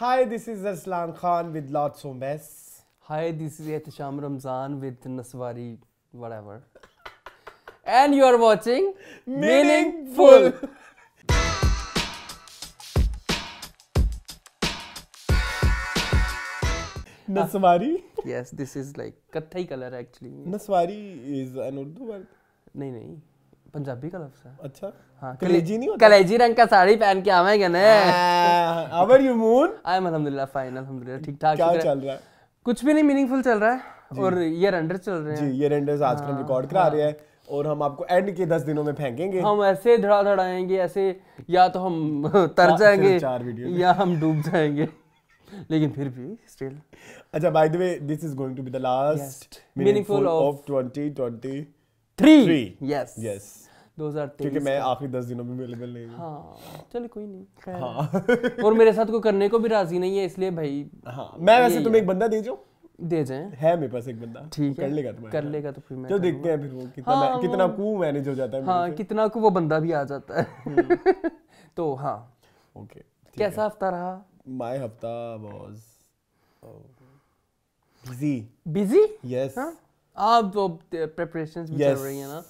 Hi, this is Aslan Khan with Lots of Mess. Hi, this is Ehtisham Ramzan with Naswari, whatever. and you are watching Meaningful. Meaningful. Naswari? yes, this is like Kathai color actually. Naswari is an Urdu word. No, no. Punjabi का लफ्ज है अच्छा हाँ कलेजी नहीं होता कलेजी रंग का साड़ी पहन के आवेंगे ना how you Moon I am अल्हम्दुलिल्लाह फाइन अल्हम्दुलिल्लाह ठीक ठाक क्या चल रहा है कुछ भी नहीं मीनिंगफुल चल रहा है और ये रेंडर चल रहे हैं जी ये रेंडर्स आज हम रिकॉर्ड हाँ, करा हाँ। रहे हैं और हम आपको एंड के दस दिनों में फेंकेंगे हम ऐसे धड़ा धड़ाएंगे ऐसे या तो हम तर हाँ, जाएंगे या हम डूब जाएंगे लेकिन फिर भी स्टिल अच्छा by the way this is going to be the last meaningful of 2020 three yes yes क्योंकि मैं आखिरी दस दिनों में अवेलेबल नहीं हाँ चलो कोई नहीं खैर हाँ। और मेरे साथ कोई करने को भी राजी नहीं है इसलिए भाई हाँ मैं वैसे तुम्हें एक बंदा दे जो दे जाए है मेरे पास एक बंदा ठीक कर लेगा तुम्हें कर लेगा तो फिर मैं तो देखते हैं फिर वो कितना हाँ, कितना कू मैनेज हो जाता है हाँ कितना कू वो बंदा भी आ जाता है हम्म। तो हाँ ओके कैसा हफ्ता रहा माय हफ्ता वाज बिजी बिजी यस आप वो प्रेपरेशन भी yes. रही है ना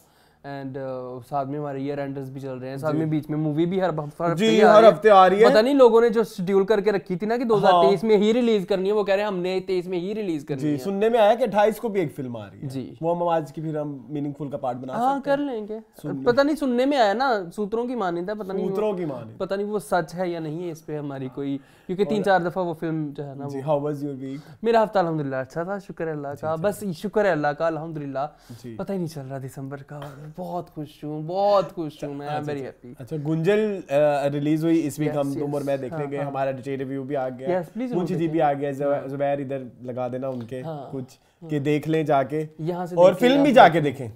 एंड uh, साथ में हमारे ईयर एंडर्स भी चल रहे हैं साथ में बीच में मूवी भी हर हर जी हर हफ्ते आ रही है पता नहीं लोगों ने जो शेड्यूल करके रखी थी ना कि 2023 हाँ। में ही रिलीज करनी है वो कह रहे हैं हमने 23 में ही रिलीज करनी जी, है सुनने में आया कि अट्ठाईस को भी एक फिल्म आ रही है जी वो हम आज की फिर हम मीनिंगफुल का पार्ट बना हाँ कर लेंगे पता नहीं सुनने में आया ना सूत्रों की माने था पता नहीं सूत्रों की माने पता नहीं वो सच है या नहीं है इस पे हमारी हाँ। कोई क्योंकि तीन चार दफा वो फिल्म जो है ना जी हाउ वाज योर वीक मेरा हफ्ता अल्हम्दुलिल्लाह अच्छा था शुक्र है अल्लाह का अच्छा बस शुक्र है अल्लाह का अल्हम्दुलिल्लाह पता ही नहीं चल रहा दिसंबर का बहुत खुश हूँ बहुत खुश हूँ मैं वेरी अच्छा, हैप्पी अच्छा।, अच्छा गुंजल रिलीज हुई इस वीक हम तुम और मैं देखने हाँ, गए हाँ। हमारा डचे रिव्यू भी आ गया यस प्लीज मुझे जी भी आ गया हाँ। जुबैर इधर लगा देना उनके कुछ के देख लें जाके यहां से और फिल्म भी जाके देखें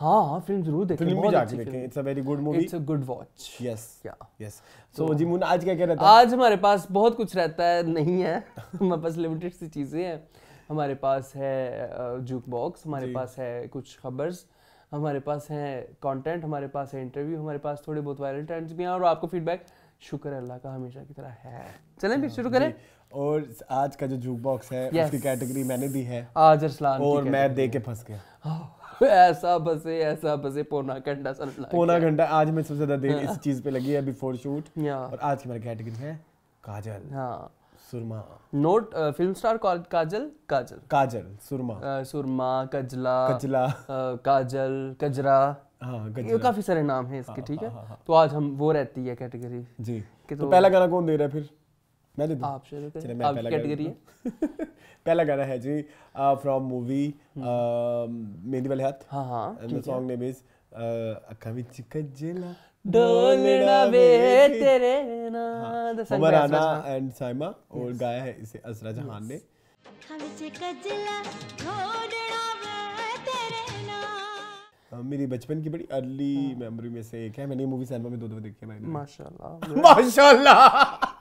हाँ हाँ फिल्म जरूर देखें फिल्म भी जाके देखें it's a very good movie it's a good watch yes yeah yes so जी मुन आज क्या क्या रहता है आज हमारे पास बहुत कुछ रहता है नहीं है हमारे पास लिमिटेड सी चीज़ें हैं हमारे पास है जूक बॉक्स हमारे पास है कुछ खबर्स हमारे पास है कंटेंट हमारे पास है इंटरव्यू हमारे पास थोड़े बहुत वायरल ट्रेंड्स भी हैं और आपको फीडबैक शुक्र है अल्लाह का हमेशा की तरह है चलें फिर शुरू हाँ, करें और आज का जो जूक बॉक्स है yes. उसकी कैटेगरी मैंने दी है आज अरसलान और मैं दे के फंस गया ऐसा बसे ऐसा बसे पौना घंटा पौना घंटा आज मैं सबसे ज्यादा देर इस हाँ। चीज पे लगी है बिफोर शूट और आज की मेरी कैटेगरी है काजल हाँ सुरमा नोट फिल्म स्टार काजल काजल काजल सुरमा uh, सुरमा कजला कजला uh, काजल कजरा हाँ, ये काफी सारे नाम है इसके हाँ, ठीक हाँ, है हाँ, हाँ, तो आज हम वो रहती है कैटेगरी जी तो, तो पहला गाना कौन दे रहा है फिर मैं दे दूं आप शुरू करें आप कैटेगरी है पहला गाना है जी फ्रॉम uh, हम्म। मूवी मेहंदी वाले हाथ हाँ हाँ सॉन्ग नेम इज अखा विच कजला एंड हाँ, साइमा और गाया है इसे असरा जहान ने हाँ, मेरी बचपन की बड़ी अर्ली हाँ। मेमोरी में से एक है मैंने मूवी एल्बम में दो दो देखी है मैंने माशाल्लाह माशाल्लाह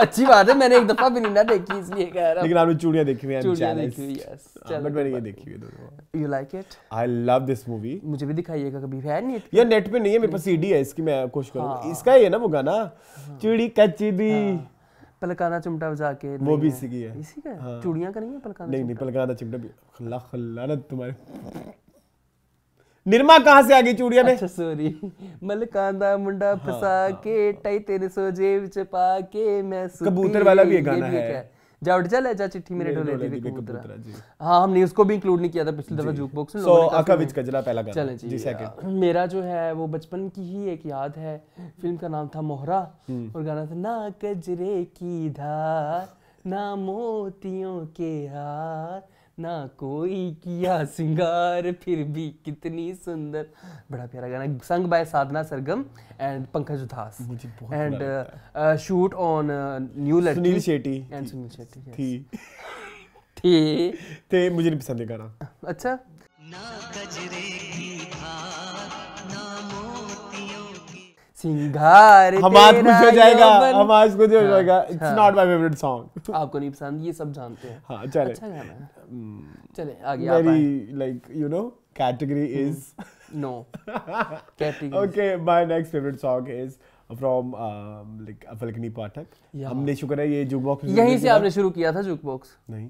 अच्छी बात है मैंने एक दफा भी नहीं ना देखी इसलिए कह रहा लेकिन आपने चूड़ियां देखी हुई चूड़ियां देखी हुई यस बट हाँ, मैंने ये देखी हुई दोनों you like it I love this movie मुझे भी दिखाइएगा कभी है नहीं ये नेट पे नहीं है मेरे पास सीडी है इसकी मैं कोशिश करूंगा हाँ। इसका ही है ना वो गाना हाँ। चूड़ी कच्ची दी पलकाना चिमटा बजा के वो भी इसी की है इसी का चूड़ियां का नहीं है पलकाना नहीं नहीं पलकाना चिमटा भी खल्ला खल्ला ना तुम्हारे निर्मा कहाँ से आ गई चूड़िया ने अच्छा सॉरी ਮਲਕਾਂ ਦਾ ਮੁੰਡਾ ਫਸਾ ਕੇ ਟਾਈ 300 ਜੇਬ ਚ ਪਾ कबूतर वाला भी एक गाना है जा उठ जा ले जा चिट्ठी मेरे दी हाँ हमने उसको भी इंक्लूड नहीं किया था पिछली दफा जूक बॉक्स में सो आका विच कजला पहला गाना जी सेकंड मेरा जो है वो बचपन की ही एक याद है फिल्म का नाम था मोहरा हम्म। और गाना था ना कजरे की धार ना मोतियों के हार ना कोई किया सिंगार फिर भी कितनी सुंदर बड़ा प्यारा गाना sung by Sadhana Sargam and Pankaj Udhas and shoot on new लड़की सुनील शेट्टी एंड सुनील शेट्टी थी थी थे मुझे नहीं पसंद गाना अच्छा ना कजरे सिंगार हम आज कुछ हो जाएगा हम आज कुछ हो हाँ, जाएगा it's not my favourite song आपको नहीं पसंद ये सब जानते हैं हाँ, चले अच्छा गाना hmm। चले आगे आप like you know category hmm। is um, हमने शुक्र है ये जुकबॉक्स यहीं से आपने शुरू किया था जुकबॉक्स नहीं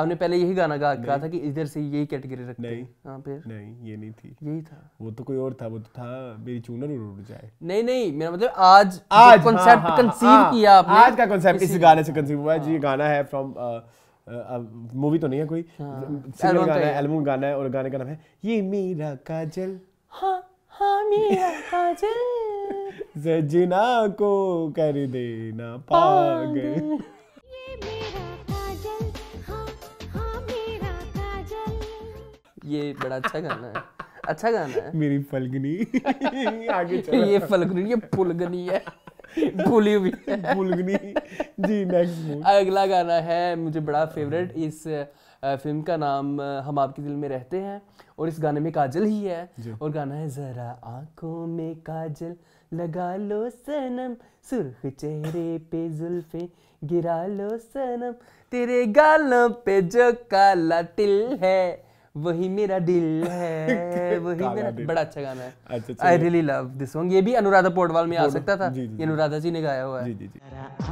आपने पहले यही गाना गा कहा था कि इधर से यही कैटेगरी रखते नहीं हाँ फिर नहीं ये नहीं थी यही था वो तो कोई और था वो तो था मेरी चूनर उड़ जाए नहीं नहीं मेरा मतलब आज आज कॉन्सेप्ट हाँ, कंसीव हाँ, हाँ, किया आपने आज का कॉन्सेप्ट इस गाने से कंसीव हुआ है जी गाना है फ्रॉम मूवी तो नहीं है कोई सिंगल गाना है एल्बम तो गाना है और गाने का नाम है ये मेरा काजल हाँ हाँ मेरा काजल सजना को कर देना पागल ये बड़ा अच्छा गाना है अच्छा गाना है मेरी फलगनी आगे चलो ये फलगनी ये पुलगनी है भूली हुई पुलगनी जी नेक्स्ट मूवी अगला गाना है मुझे बड़ा फेवरेट हम्म। इस फिल्म का नाम हम आपके दिल में रहते हैं और इस गाने में काजल ही है और गाना है जरा आंखों में काजल लगा लो सनम सुर्ख चेहरे पे जुल्फे गिरा लो सनम तेरे गालों पे जो काला तिल है वही मेरा दिल है वही मेरा बड़ा अच्छा गाना है I really love this song ये भी अनुराधा पोडवाल में आ सकता था जी, जी, ये अनुराधा जी ने गाया हुआ है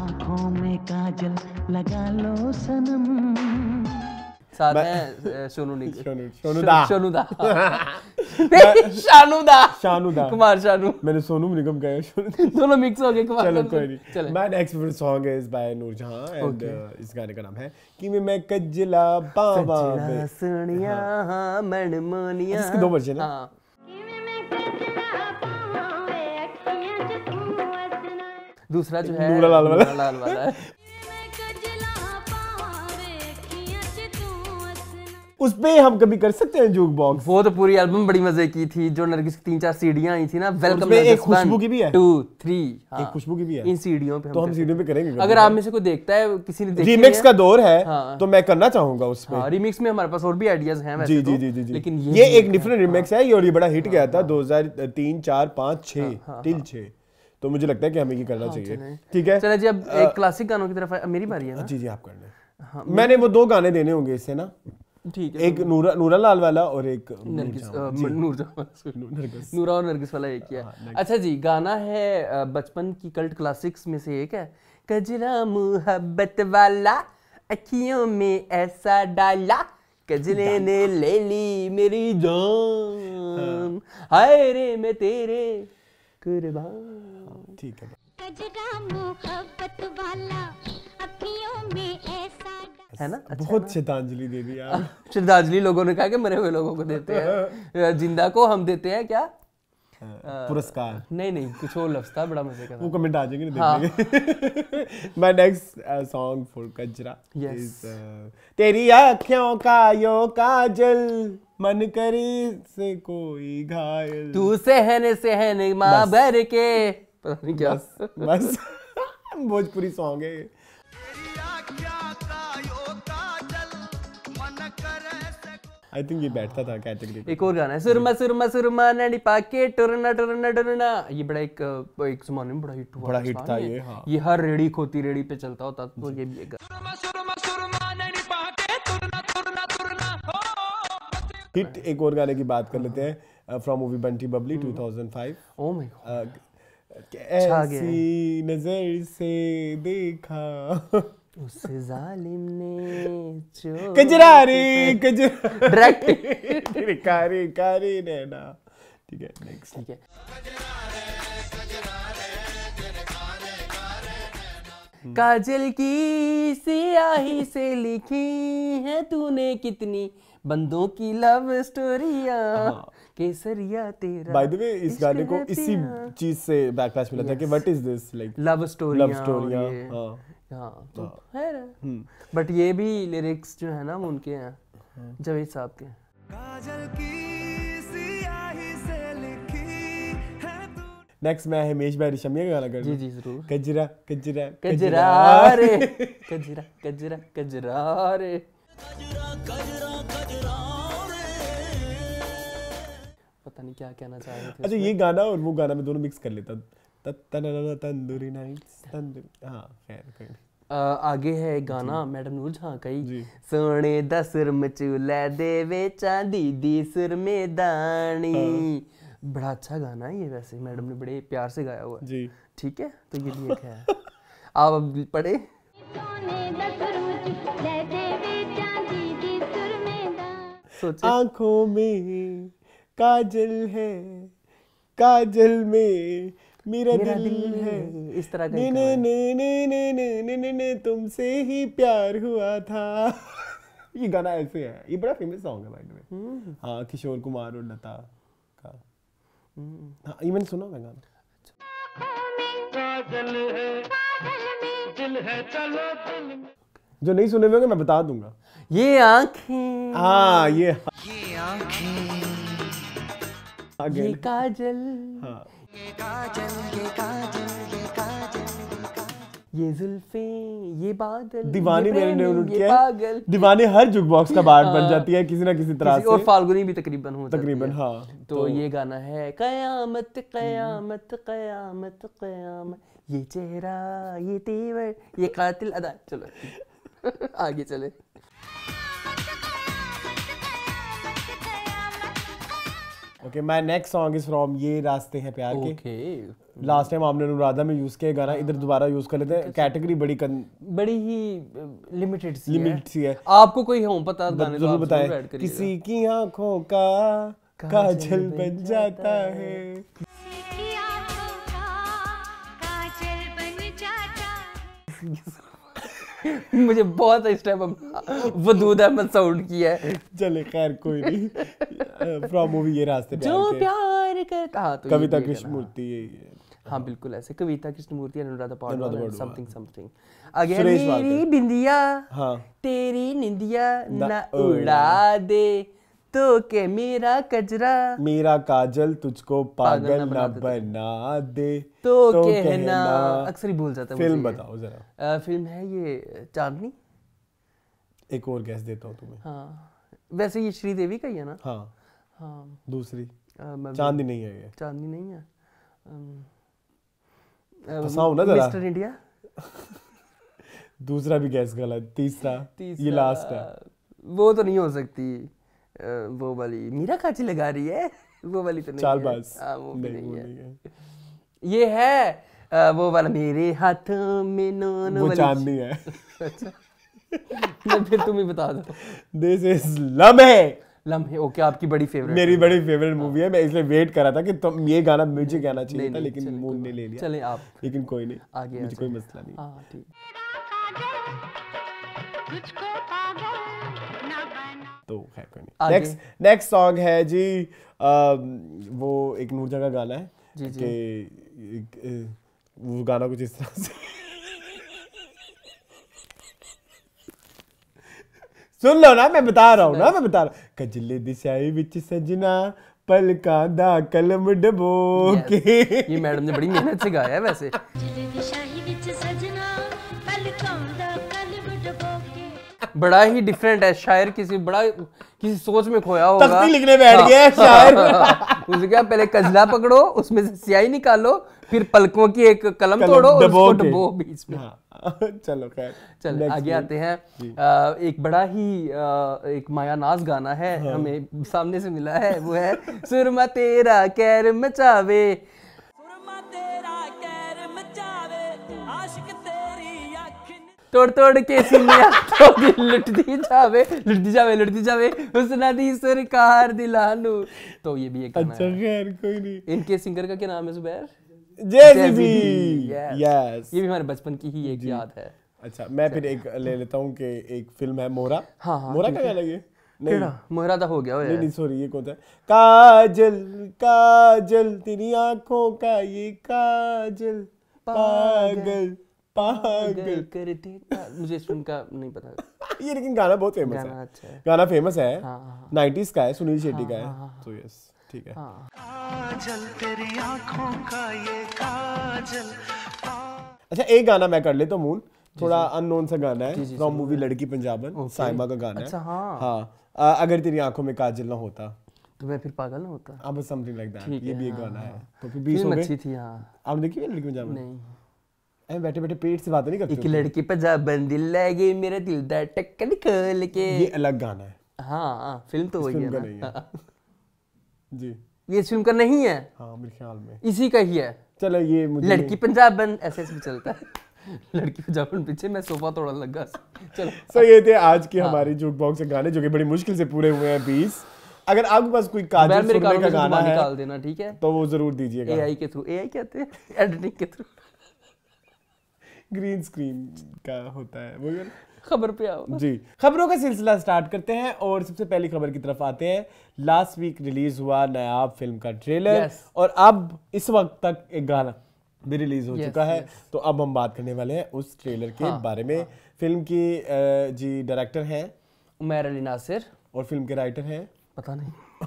आँखों में काजल लगा लो सनम साथ हैं सोनू निगम सोनू शानू दा शानू दा कुमार शानू मैंने सोनू निगम कहा दोनों मिक्स हो गए कुमार चलो कोई नहीं my next favourite song is by Noor Jehan and इस गाने का नाम है कि मैं मैं कजला बाबा में सनिया हाँ। हाँ, मनमोनिया इसके दो वर्जन हां दूसरा जो है नूरा लाल वाला उस पे हम कभी कर सकते हैं जूक बॉक्स वो तो पूरी एल्बम बड़ी मजे की थी जो नरगिस की तीन चार सीढ़ियां आई थी ना वेलकम एक खुशबू की भी है टू थ्री हाँ। एक खुशबू की भी है इन सीढ़ियों पे तो हम सीढ़ियों पे करेंगे अगर आप में से कोई देखता है किसी ने रिमिक्स का दौर है हाँ। तो मैं करना चाहूंगा उस पे रिमिक्स हाँ, में हमारे पास और भी आइडियाज हैं जी तो, जी जी जी लेकिन ये एक डिफरेंट रिमिक्स हाँ। है ये और ये बड़ा हिट गया था दो हजार तीन चार पाँच छः तीन छः तो मुझे लगता है कि हमें ये करना हाँ, चाहिए ठीक है चले जी अब एक क्लासिक गानों की तरफ मेरी बारी है ना? जी जी आप कर ले हाँ, मैंने वो दो गाने देने होंगे इससे ना ठीक है एक तो नूरा नूरा लाल वाला और एक नरगिस नूरा और नरगिस वाला एक ही है हाँ, अच्छा जी गाना है बचपन की कल्ट क्लासिक्स में से एक है कजरा मोहब्बत वाला अखियों में ऐसा डाला कजले ने ले ली मेरी जान हाँ। हाय रे मैं तेरे कुर्बान ठीक है कजरा मोहब्बत वाला अखियों में ऐसा है ना अच्छा बहुत श्रद्धांजलि दे दी यार श्रद्धांजलि लोगों ने कहा कि मरे हुए लोगों को देते हैं हाँ। जिंदा को हम देते हैं क्या हाँ, पुरस्कार नहीं नहीं कुछ और लफ्ज था बड़ा मजे का वो कमेंट आ जाएंगे ना हाँ। माय नेक्स्ट सॉन्ग फॉर कजरा यस तेरी आंखों का यो काजल मन करी से कोई घायल तू सहन सहन मां भर के पता नहीं क्या बस। भोजपुरी सॉन्ग है आई थिंक ये बैठता था कैटेगरी एक और गाना है सुरमा सुरमा सुरमा नडी पाके टरना टरना टुरना ये बड़ा एक एक जमाने में बड़ा हिट हुआ बड़ा हिट था ये हाँ ये हर रेडी खोती रेडी पे चलता होता तो ये भी एक हिट एक और गाने की बात कर लेते हैं from movie Bunty Babli 2005 oh my god कैसी नजर से देखा उस जालिम ने चो कजरारी कजरा डायरेक्ट कारी कारी ना ठीक है नेक्स्ट ठीक है काजल की सियाही से लिखी है तूने कितनी बंदों की लव स्टोरिया हाँ। केसरिया तेरा बाय द वे इस गाने को इसी चीज से बैकलैश मिला था कि what is this like love story love स्टोरिया बट हाँ, तो हाँ। हम्म। ये भी लिरिक्स जो है ना वो उनके हैं हाँ। जवेद साहब के काजल की नेक्स्ट मैं हिमेश भाई रेशमिया का गाना कर जी जी जरूर कजरा कजरा कजरा रे कजरा कजरा कजरा रे पता नहीं क्या कहना चाह रहे थे अच्छा ये गाना और वो गाना मैं दोनों मिक्स कर लेता तंदूरी नाइट्स तंदूरी हाँ खैर कोई नहीं आगे है गाना मैडम नूर झा कई सोने दा सुरम चूला देवे चांदी दी में दानी हाँ। बड़ा अच्छा गाना है ये वैसे मैडम ने बड़े प्यार से गाया हुआ जी ठीक है तो ये भी एक है आप अब पढ़े आंखों में काजल है काजल में मेरा, दिल, दिल है इस तरह ने ने ने ने ने ने ने ने ने तुमसे ही प्यार हुआ था ये गाना ऐसे है ये बड़ा फेमस सॉन्ग है बाइट में हम्म। हाँ किशोर कुमार और लता का हम्म। हाँ इवन मैंने सुना मैं गाना जो नहीं सुने होंगे मैं बता दूंगा ये आंखें हाँ ये ये आंखें ये काजल हाँ ये जुल्फे ये बादल दीवाने मैंने डाउनलोड किया पागल दीवाने हर जुग बॉक्स का पार्ट बन हाँ। जाती है किसी ना किसी तरह किसी से और फाल्गुनी भी तकरीबन हो तकरीबन हाँ तो, तो ये गाना है कयामत हम्म। कयामत कयामत कयामत ये चेहरा ये तेवर ये कातिल अदा चलो आगे चले okay my next song is from ये रास्ते हैं प्यार okay. के लास्ट टाइम आपने अनुराधा में यूज किया गाना इधर दोबारा यूज कर लेते हैं कैटेगरी बड़ी कन... बड़ी ही लिमिटेड सी लिमिटेड सी है आपको कोई होम पता गाने जरूर बताएं किसी की आंखों का काजल बन जाता है किसी की आंखों का काजल बन जाता है मुझे बहुत इस टाइम वदूद अहमद साउंड की है चले खैर कोई नहीं फ्रॉम मूवी ये रास्ते जो प्यार करता हाँ तो कविता कृष्णमूर्ति हाँ बिल्कुल ऐसे कविता कृष्णमूर्ति अनुराधा पाडवा समथिंग समथिंग अगर मेरी बिंदिया हाँ तेरी निंदिया ना उड़ा दे तो के मेरा कजरा मेरा काजल तुझको पागल ना बना दे तो, तो कहना अक्सर ही भूल जाता फिल्म बताओ जरा फिल्म है ये चांदनी एक और गैस देता हूँ तुम्हें हाँ वैसे ये श्रीदेवी का ही है ना हाँ हाँ दूसरी चांदनी नहीं है ये चांदनी नहीं है फंसाओ ना जरा मिस्टर इंडिया दूसरा भी गैस गलत तीसरा ये लास्ट है वो तो नहीं हो सकती वो वाली मीरा काची लगा रही है वो वाली तो नहीं है आ, हाँ, वो भी नहीं, नहीं, है।, नहीं है ये है आ, वो वाला मेरे हाथ में नो नो वो चांदनी है अच्छा मैं फिर तुम ही बता दो दिस इज लम्हे लम्हे ओके आपकी बड़ी फेवरेट मेरी बड़ी फेवरेट मूवी है हाँ। मैं इसलिए वेट कर रहा था कि तुम ये गाना मुझे गाना चाहिए था लेकिन मून ने ले लिया चलें आप लेकिन कोई नहीं आगे मुझे कोई मसला नहीं हां ठीक हाँ, पागल तो खैर कोई नहीं नेक्स्ट नेक्स्ट सॉन्ग है जी वो एक नूरजा का गाना है कि वो गाना कुछ इस तरह से सुन लो ना मैं बता रहा हूँ ना मैं बता रहा हूँ कजले दिशाई विच सजना पलका दा कलम डबो के ये मैडम ने बड़ी मेहनत से गाया है वैसे बड़ा ही डिफरेंट है शायर किसी बड़ा किसी सोच में खोया होगा तख्ती लिखने बैठ गया शायर उसे क्या पहले कजला पकड़ो उसमें से स्याही निकालो फिर पलकों की एक कलम तोड़ो उसको डबो बीच में हाँ। चलो खैर चलो आगे आते हैं आ, एक बड़ा ही आ, एक माया नाज गाना है हाँ। हमें सामने से मिला है वो है सुरमा तेरा कैर मचावे तोड़ तोड़ के सीनिया तो लुटती जावे लुटती जावे लुटती जावे उसना दी सरकार दिलानू तो ये भी एक अच्छा खैर कोई नहीं इनके सिंगर का क्या नाम है जुबैर जेजीबी यस ये भी हमारे बचपन की ही एक याद है अच्छा मैं फिर एक ले लेता हूँ कि एक फिल्म है मोरा हाँ हाँ मोरा का क्या लगे नहीं मोहरा तो हो गया नहीं नहीं सॉरी ये कौन सा काजल काजल तेरी आंखों का ये काजल पागल पागल कर देता मुझे इस का नहीं पता ये लेकिन गाना बहुत फेमस गाना है अच्छा है गाना फेमस है हाँ, हाँ, हाँ। नाइन्टीज का है सुनील शेट्टी का है तो यस ठीक है काजल तेरी आंखों का ये काजल अच्छा एक गाना मैं कर ले तो मून थोड़ा अननोन सा गाना है फ्रॉम मूवी लड़की पंजाबन साइमा का गाना अच्छा, है हाँ, हाँ अगर तेरी आंखों में काजल ना होता तो मैं फिर पागल ना होता अब समथिंग लाइक दैट ये भी एक गाना है तो फिर 20 हो गए अच्छी थी हां आप देखिए लड़की पंजाबन नहीं बैठे बैठे पेट से बात नहीं करते एक लड़की पर जब बंदी लगे मेरे दिल दा टक्कर खोल के ये अलग गाना है हाँ हाँ फिल्म तो वही है, नहीं है। जी ये फिल्म का नहीं है हाँ मेरे ख्याल में इसी का ही है चलो ये मुझे लड़की पंजाब बंद ऐसे ऐसे चलता है लड़की पंजाब पंजाबन पीछे मैं सोफा तोड़न लगा चलो सर ये थे आज के हमारे जूट बॉक्स के गाने जो कि बड़ी मुश्किल से पूरे हुए हैं बीस अगर आपके पास कोई काजल सुनने का गाना है निकाल देना ठीक है तो वो जरूर दीजिएगा एआई के थ्रू एआई कहते हैं एडिटिंग के थ्रू ग्रीन स्क्रीन का होता है वो खबर पे आओ जी खबरों का सिलसिला स्टार्ट करते हैं और सबसे पहली खबर की तरफ आते हैं लास्ट वीक रिलीज हुआ नया फिल्म का ट्रेलर yes. और अब इस वक्त तक एक गाना भी रिलीज हो yes, चुका yes. है तो अब हम बात करने वाले हैं उस ट्रेलर के हाँ, बारे में हाँ. फिल्म की जी डायरेक्टर हैं उमेर अली नासिर और फिल्म के राइटर हैं पता नहीं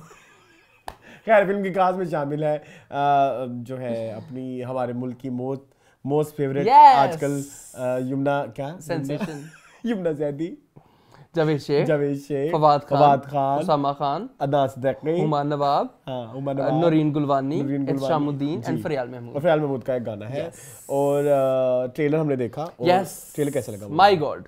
खैर फिल्म की काज में शामिल है आ, जो है अपनी हमारे मुल्क की मौत मोस्ट फेवरेट आजकल यमुना क्या सेंसेशन यमुना जैदी शेख शेख फवाद खान फवाद खान उसामा खान नवाब हाँ, नवाब गुलवानी एंड फरियाल महमूद फरियाल महमूद का एक गाना है और ट्रेलर हमने देखा यस ट्रेलर कैसा लगा my god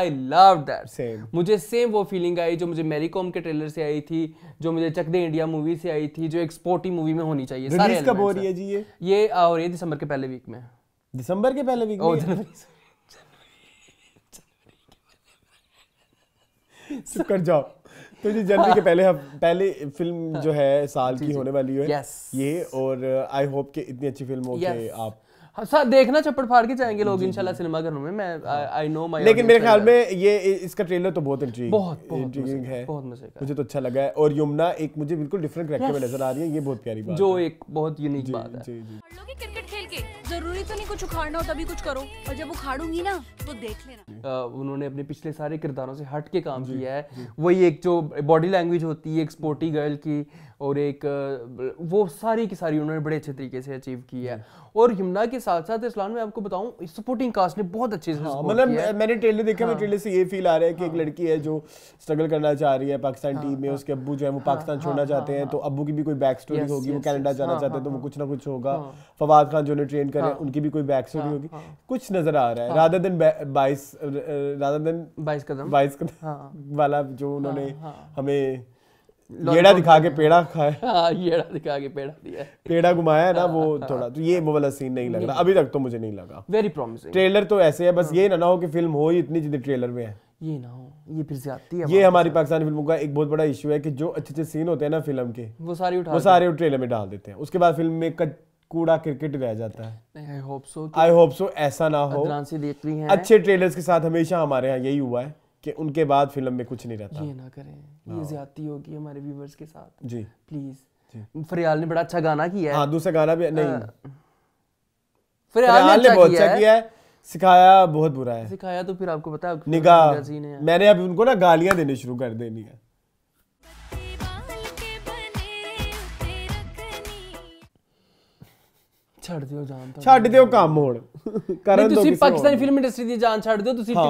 I love that मुझे सेम वो फीलिंग आई जो मुझे मेरी कॉम के ट्रेलर से आई थी जो मुझे चक दे इंडिया मूवी से आई थी जो एक स्पोर्टी मूवी में होनी चाहिए सारे कब हो रही है जी ये ये हो रही है दिसंबर के पहले वीक में दिसंबर के पहले वीक ओ जनवरी चुप कर जाओ तुझे तो जनवरी के पहले हम पहले फिल्म जो है साल की होने वाली है yes. ये और आई होप कि इतनी अच्छी फिल्म हो yes. आप हाँ, सर देखना चप्पड़ फाड़ के जाएंगे लोग इंशाल्लाह सिनेमा घरों में मैं आई नो माय लेकिन मेरे ख्याल में ये इसका ट्रेलर तो बहुत इंट्रीग बहुत बहुत है बहुत मजे का मुझे तो अच्छा लगा है और यमुना एक मुझे बिल्कुल डिफरेंट कैरेक्टर में नजर आ रही है ये बहुत प्यारी बात जो एक बहुत यूनिक बात है लोग क्रिकेट खेल के जरूर जरूरी तो नहीं कुछ उखाड़ना हो तभी कुछ करो और जब उखाड़ूंगी ना तो देख लेना उन्होंने अपने पिछले सारे किरदारों से हट के काम किया है वही एक जो बॉडी लैंग्वेज होती है एक स्पोर्टी गर्ल की और एक वो सारी की सारी उन्होंने बड़े अच्छे तरीके से अचीव की है और यमुना के साथ साथ इस्लाम में आपको बताऊं सपोर्टिंग कास्ट ने बहुत अच्छे से हाँ, मतलब मैंने ट्रेलर देखा हाँ, मैं ट्रेलर से ये फील आ रहा है कि हाँ, एक लड़की है जो स्ट्रगल करना चाह रही है पाकिस्तान हाँ, टीम में हाँ, उसके अब्बू जो है वो हाँ, पाकिस्तान हाँ, छोड़ना हाँ, चाहते हैं तो अब्बू की भी कोई बैक स्टोरी होगी वो कैनेडा जाना चाहते हैं तो वो कुछ ना कुछ होगा फवाद खान जो ने ट्रेन करें उनकी भी कोई बैक स्टोरी हाँ, होगी हाँ। कुछ नजर आ रहा है राधा हाँ। दिन बाईस राधा दिन बाईस कदम बाईस कदम वाला जो उन्होंने हमें येड़ा दिखा के पेड़ा खाया हाँ येड़ा दिखा के पेड़ा दिया पेड़ा घुमाया ना वो थोड़ा तो ये वो वाला सीन नहीं लग रहा अभी तक तो मुझे नहीं लगा वेरी प्रॉमिसिंग ट्रेलर तो ऐसे है बस ये ना ना हो कि फिल्म हो ही इतनी जितनी ट्रेलर में है ये ना हो ये फिर ज्यादा ये हमारी पाकिस्तानी फिल्मों का एक बहुत बड़ा इशू है कि जो अच्छे अच्छे सीन होते हैं ना फिल्म के वो सारे उठा वो सारे ट्रेलर में डाल देते हैं उसके बाद फिल्म में कूड़ा क्रिकेट रह जाता है I hope so I hope so ऐसा ना हो देख रही हैं अच्छे ट्रेलर्स के साथ हमेशा हमारे यहाँ यही हुआ है कि उनके बाद फिल्म में कुछ नहीं रहता ये ना करें ये हाँ। ज्यादती होगी हमारे व्यूवर्स के साथ जी प्लीज फरियाल ने बड़ा अच्छा गाना किया है हाँ दूसरा गाना भी नहीं हाँ। फरियाल ने अच्छा बहुत अच्छा किया है सिखाया बहुत बुरा है सिखाया तो फिर आपको पता है निगाह मैंने अभी उनको ना गालियां देनी शुरू कर देनी है ਛੱਡ ਦਿਓ ਜਾਨ ਤਾਂ ਛੱਡ ਦਿਓ ਕੰਮ ਹੁਣ ਕਰਨ ਤੋਂ ਤੁਸੀਂ ਪਾਕਿਸਤਾਨੀ ਫਿਲਮ ਇੰਡਸਟਰੀ ਦੀ ਜਾਨ ਛੱਡ ਦਿਓ ਤੁਸੀਂ 20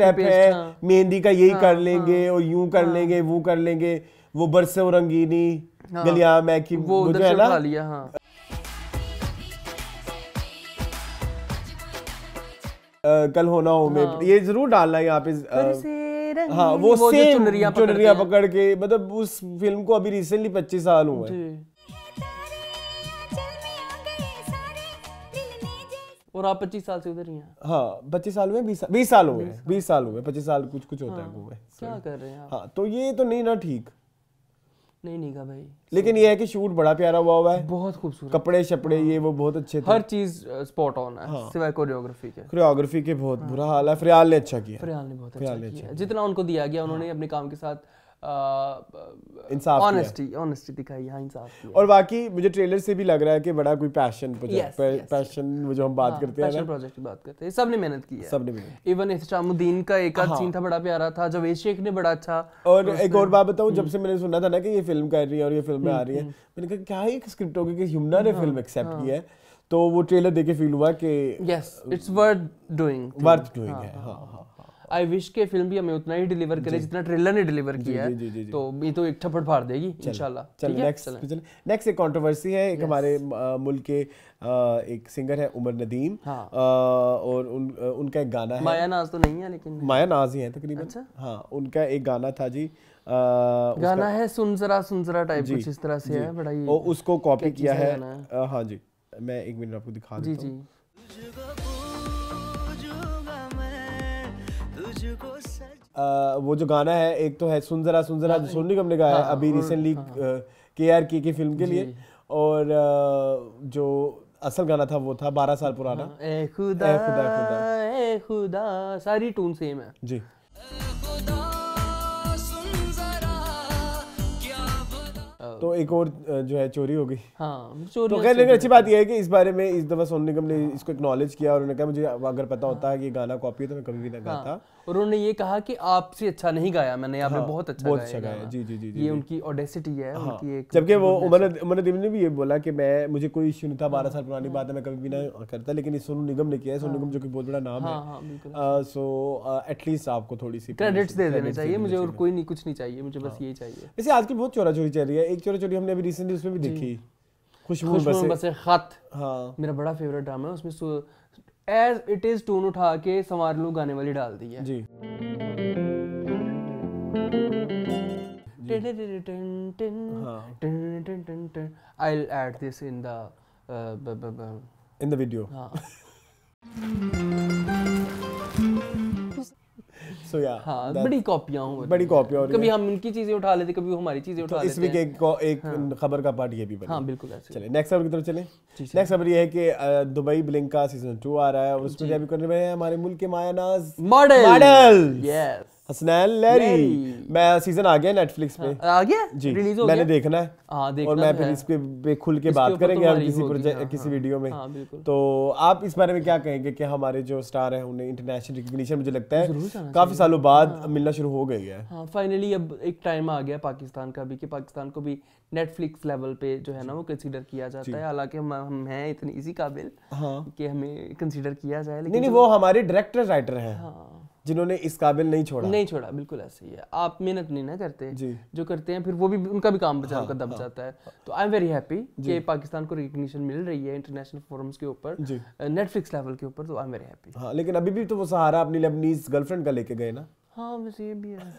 है 20 मेहंदी का यही कर लेंगे और यूं कर लेंगे वो कर लेंगे वो बरसे रंगीनी गलिया मैं वो है ना कल होना हो में हाँ। ये जरूर डालना यहाँ पे हाँ वो, वो सेम चुनरिया, चुनरिया पकड़ के मतलब उस फिल्म को अभी रिसेंटली पच्चीस साल हुए हैं और आप पच्चीस साल से उधर ही हैं हाँ पच्चीस साल में बीस बीस साल हो गए बीस साल हो गए पच्चीस साल कुछ कुछ होता है वो हाँ। क्या कर रहे हैं हाँ तो ये तो नहीं ना ठीक नहीं नहीं का भाई लेकिन ये है कि शूट बड़ा प्यारा हुआ हुआ है बहुत खूबसूरत कपड़े शपड़े हाँ। ये वो बहुत अच्छे थे हर चीज स्पॉट ऑन है हाँ। सिवाय कोरियोग्राफी के कोरियोग्राफी के बहुत हाँ। बुरा हाल है फ्रियाल ने अच्छा किया फ्रियाल ने बहुत अच्छा, अच्छा, किया जितना उनको दिया गया उन्होंने अपने काम के साथ इंसाफ ऑनेस्टी ऑनेस्टी दिखाई हाँ इंसाफ और बाकी मुझे ट्रेलर से भी लग रहा है कि बड़ा कोई पैशन पैशन yes. जो हम बात हाँ, करते हैं प्रोजेक्ट की बात करते हैं सबने मेहनत की है सबने मेहनत इवन इफ्तामुद्दीन का एक आध सीन हाँ। था बड़ा प्यारा था जावेद शेख ने बड़ा अच्छा और एक और बात बताऊं जब हम्म। से मैंने सुना था ना कि ये फिल्म कर रही है और ये फिल्म में आ हम्म, रही है हम्म। मैंने कहा क्या एक स्क्रिप्ट होगी कि ह्यूमना ने फिल्म हाँ, एक्सेप्ट की है तो वो ट्रेलर देख के फील हुआ कि yes it's worth doing worth doing है हाँ हाँ आई विश के फिल्म भी हमें उतना ही डिलीवर करे जितना ट्रेलर ने डिलीवर किया जी, जी, जी, है तो ये तो एक थप्पड़ फाड़ देगी इंशाल्लाह नेक्स्ट नेक्स्ट एक कंट्रोवर्सी है एक हमारे मुल्क के एक सिंगर है उमर नदीम हाँ। और उनका एक गाना है माया नाज तो नहीं है लेकिन माया नाज ही है तकरीबन अच्छा। हाँ उनका एक गाना था जी आ, गाना है सुन जरा सुन जरा टाइप कुछ इस तरह से है बड़ा ही और उसको कॉपी किया है, है। आ, हाँ जी मैं एक मिनट आपको दिखा देता हूँ वो जो गाना है एक तो है सुन जरा सुन जरा जो सोनू निगम ने गाया है हाँ, अभी रिसेंटली हाँ, हाँ, के आर के की फिल्म के लिए और जो असल गाना था वो था बारह साल पुराना ए खुदा ए खुदा खुदा ए खुदा सारी टून सेम है जी तो एक और जो है चोरी हो गई हाँ तो खैर लेकिन अच्छी बात यह है कि इस बारे में इस दफा सोनू निगम ने इसको एक्नॉलेज किया और उन्होंने कहा मुझे अगर पता होता है कि गाना कॉपी है तो मैं कभी भी ना गाता और उन्होंने ये कहा कि आपसे अच्छा नहीं गाया मैंने आपने हाँ, बहुत अच्छा बहुत अच्छा गाया जी जी जी ये उनकी ऑडेसिटी है हाँ, उनकी एक जबकि वो उमर उमर दिल ने भी ये बोला कि मैं मुझे कोई इशू नहीं था बारह साल पुरानी हाँ। बात है मैं कभी भी ना करता लेकिन ये सोनू निगम ने किया है सोनू निगम हाँ। जो कि बहुत बड़ा नाम है सो हाँ, एटलीस्ट आपको थोड़ी सी क्रेडिट्स दे देने चाहिए मुझे और कोई नहीं कुछ नहीं चाहिए मुझे बस यही चाहिए वैसे आजकल बहुत चोरा चोरी चल रही है एक चोरा चोरी हमने अभी रिसेंटली उसमें भी देखी खुशबू बसे खत हाँ मेरा बड़ा फेवरेट ड्रामा है उसमें एज इट इज टोन उठा के संवार लो गाने वाली डाल दी है जी I'll add this in the uh, b -b -b in the video. हाँ सो या हाँ, बड़ी कॉपियां हो बड़ी कॉपियां कभी हम उनकी चीजें उठा लेते कभी हमारी चीजें तो उठा लेते इस वीक एक एक हाँ। खबर का पार्ट ये भी बना हां बिल्कुल चले नेक्स्ट खबर की तरफ चले नेक्स्ट खबर ये है कि दुबई ब्लिंक का सीजन 2 आ रहा है और उसमें डेब्यू करने वाले हैं हमारे मुल्क के मायानाज model model yes Hasnain Lehri मैं सीजन आ गया नेटफ्लिक्स पे हाँ, आ गया जी रिलीज हो मैंने गया? देखना है हाँ, देखना और मैं तो फिर इसके पे खुल के बात करेंगे हम किसी प्रोजेक्ट हाँ, किसी वीडियो हाँ। में हाँ, तो आप इस बारे में क्या कहेंगे कि हमारे जो स्टार हैं उन्हें इंटरनेशनल रिकग्निशन मुझे लगता है काफी सालों बाद मिलना शुरू हो गई है फाइनली अब एक टाइम आ गया पाकिस्तान का भी कि पाकिस्तान को भी नेटफ्लिक्स लेवल पे जो है ना वो कंसीडर किया जाता है हालांकि हम हम हैं इतने इसी काबिल हाँ। कि हमें कंसीडर किया जाए लेकिन नहीं नहीं वो हमारे डायरेक्टर राइटर हैं हाँ। जिन्होंने इस काबिल नहीं छोड़ा नहीं छोड़ा बिल्कुल ऐसे ही है आप मेहनत नहीं ना करते जी जो करते हैं फिर वो भी उनका भी काम बचाव हाँ, का दब हाँ, जाता है तो आई एम वेरी हैप्पी कि पाकिस्तान को रिकग्निशन मिल रही है इंटरनेशनल फोरम्स के ऊपर नेटफ्लिक्स लेवल के ऊपर तो आई एम वेरी हैप्पी हाँ लेकिन अभी भी तो वो सहारा अपनी लेबनीज गर्लफ्रेंड का लेके गए ना हाँ वैसे ये भी है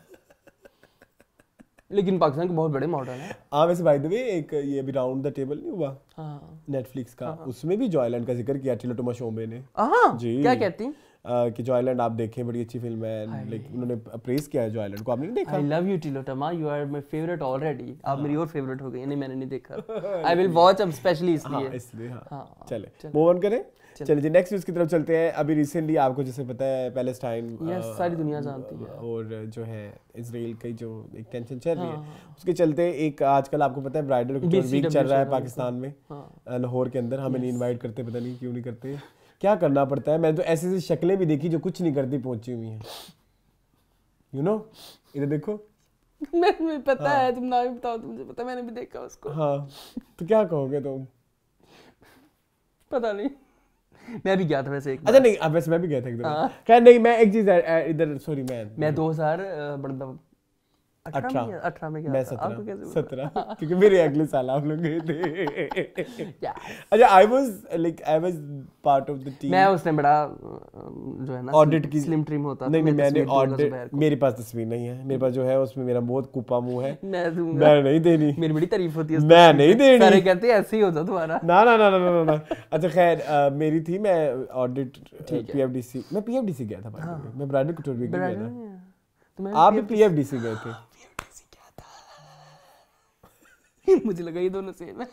लेकिन पाकिस्तान के बहुत बड़े मॉडल हैं हाँ वैसे बाय द वे एक ये अभी राउंड द टेबल नहीं हुआ हाँ नेटफ्लिक्स का हाँ, हाँ। उसमें भी जॉयलैंड का जिक्र किया टिलो टोमा शोम्बे ने हाँ, हाँ जी क्या कहती कि जो आइलैंड आप देखें बड़ी अच्छी फिल्म है लाइक हाँ उन्होंने प्रेज किया है जो आइलैंड को आपने नहीं देखा I love you Tilottama you are my favourite already आप हाँ। मेरी और फेवरेट हो गई नहीं मैंने नहीं देखा आई विल वॉच अब स्पेशली इसलिए हां इसलिए हां चले मूव ऑन करें चलिए जी नेक्स्ट न्यूज़ की तरफ चलते हैं अभी रिसेंटली आपको जैसे पता है पैलेस्टाइन yes, सारी दुनिया जानती है और जो है इसराइल का जो एक टेंशन चल रही है हाँ, उसके चलते एक आजकल आपको पता है ब्राइडल वीक चल रहा है पाकिस्तान में लाहौर के अंदर हमें नहीं इनवाइट करते पता नहीं क्यों नहीं करते क्या करना पड़ता है मैंने तो ऐसी ऐसी शक्लें भी देखी जो कुछ नहीं करती पहुंची हुई हैं यू नो इधर देखो मैं मुझे पता हाँ. है तुम ना भी बताओ तो मुझे पता मैंने भी देखा उसको हाँ तो क्या कहोगे तुम पता नहीं मैं भी गया था वैसे एक अच्छा नहीं अब वैसे मैं भी गया था एक हाँ। खैर नहीं मैं एक चीज़ इधर सॉरी मैं मैं दो हजार मतलब क्योंकि मेरे अगले साल आप लोग गए थे पास तस्वीर नहीं है मेरे पास जो है उसमें मेरा बहुत कुपा मुंह है मैं नहीं देनी मेरी बड़ी तारीफ होती है मैं नहीं देनी कहते ऐसे ही होता तुम्हारा ना ना ना ना ना अच्छा खैर मेरी थी मैं ऑडिट पीएफडीसी मैं पीएफडीसी गया था हाँ। मैं भी गया था तो आप भी पीएफडीसी गए थे मुझे लगा ये दोनों सेम है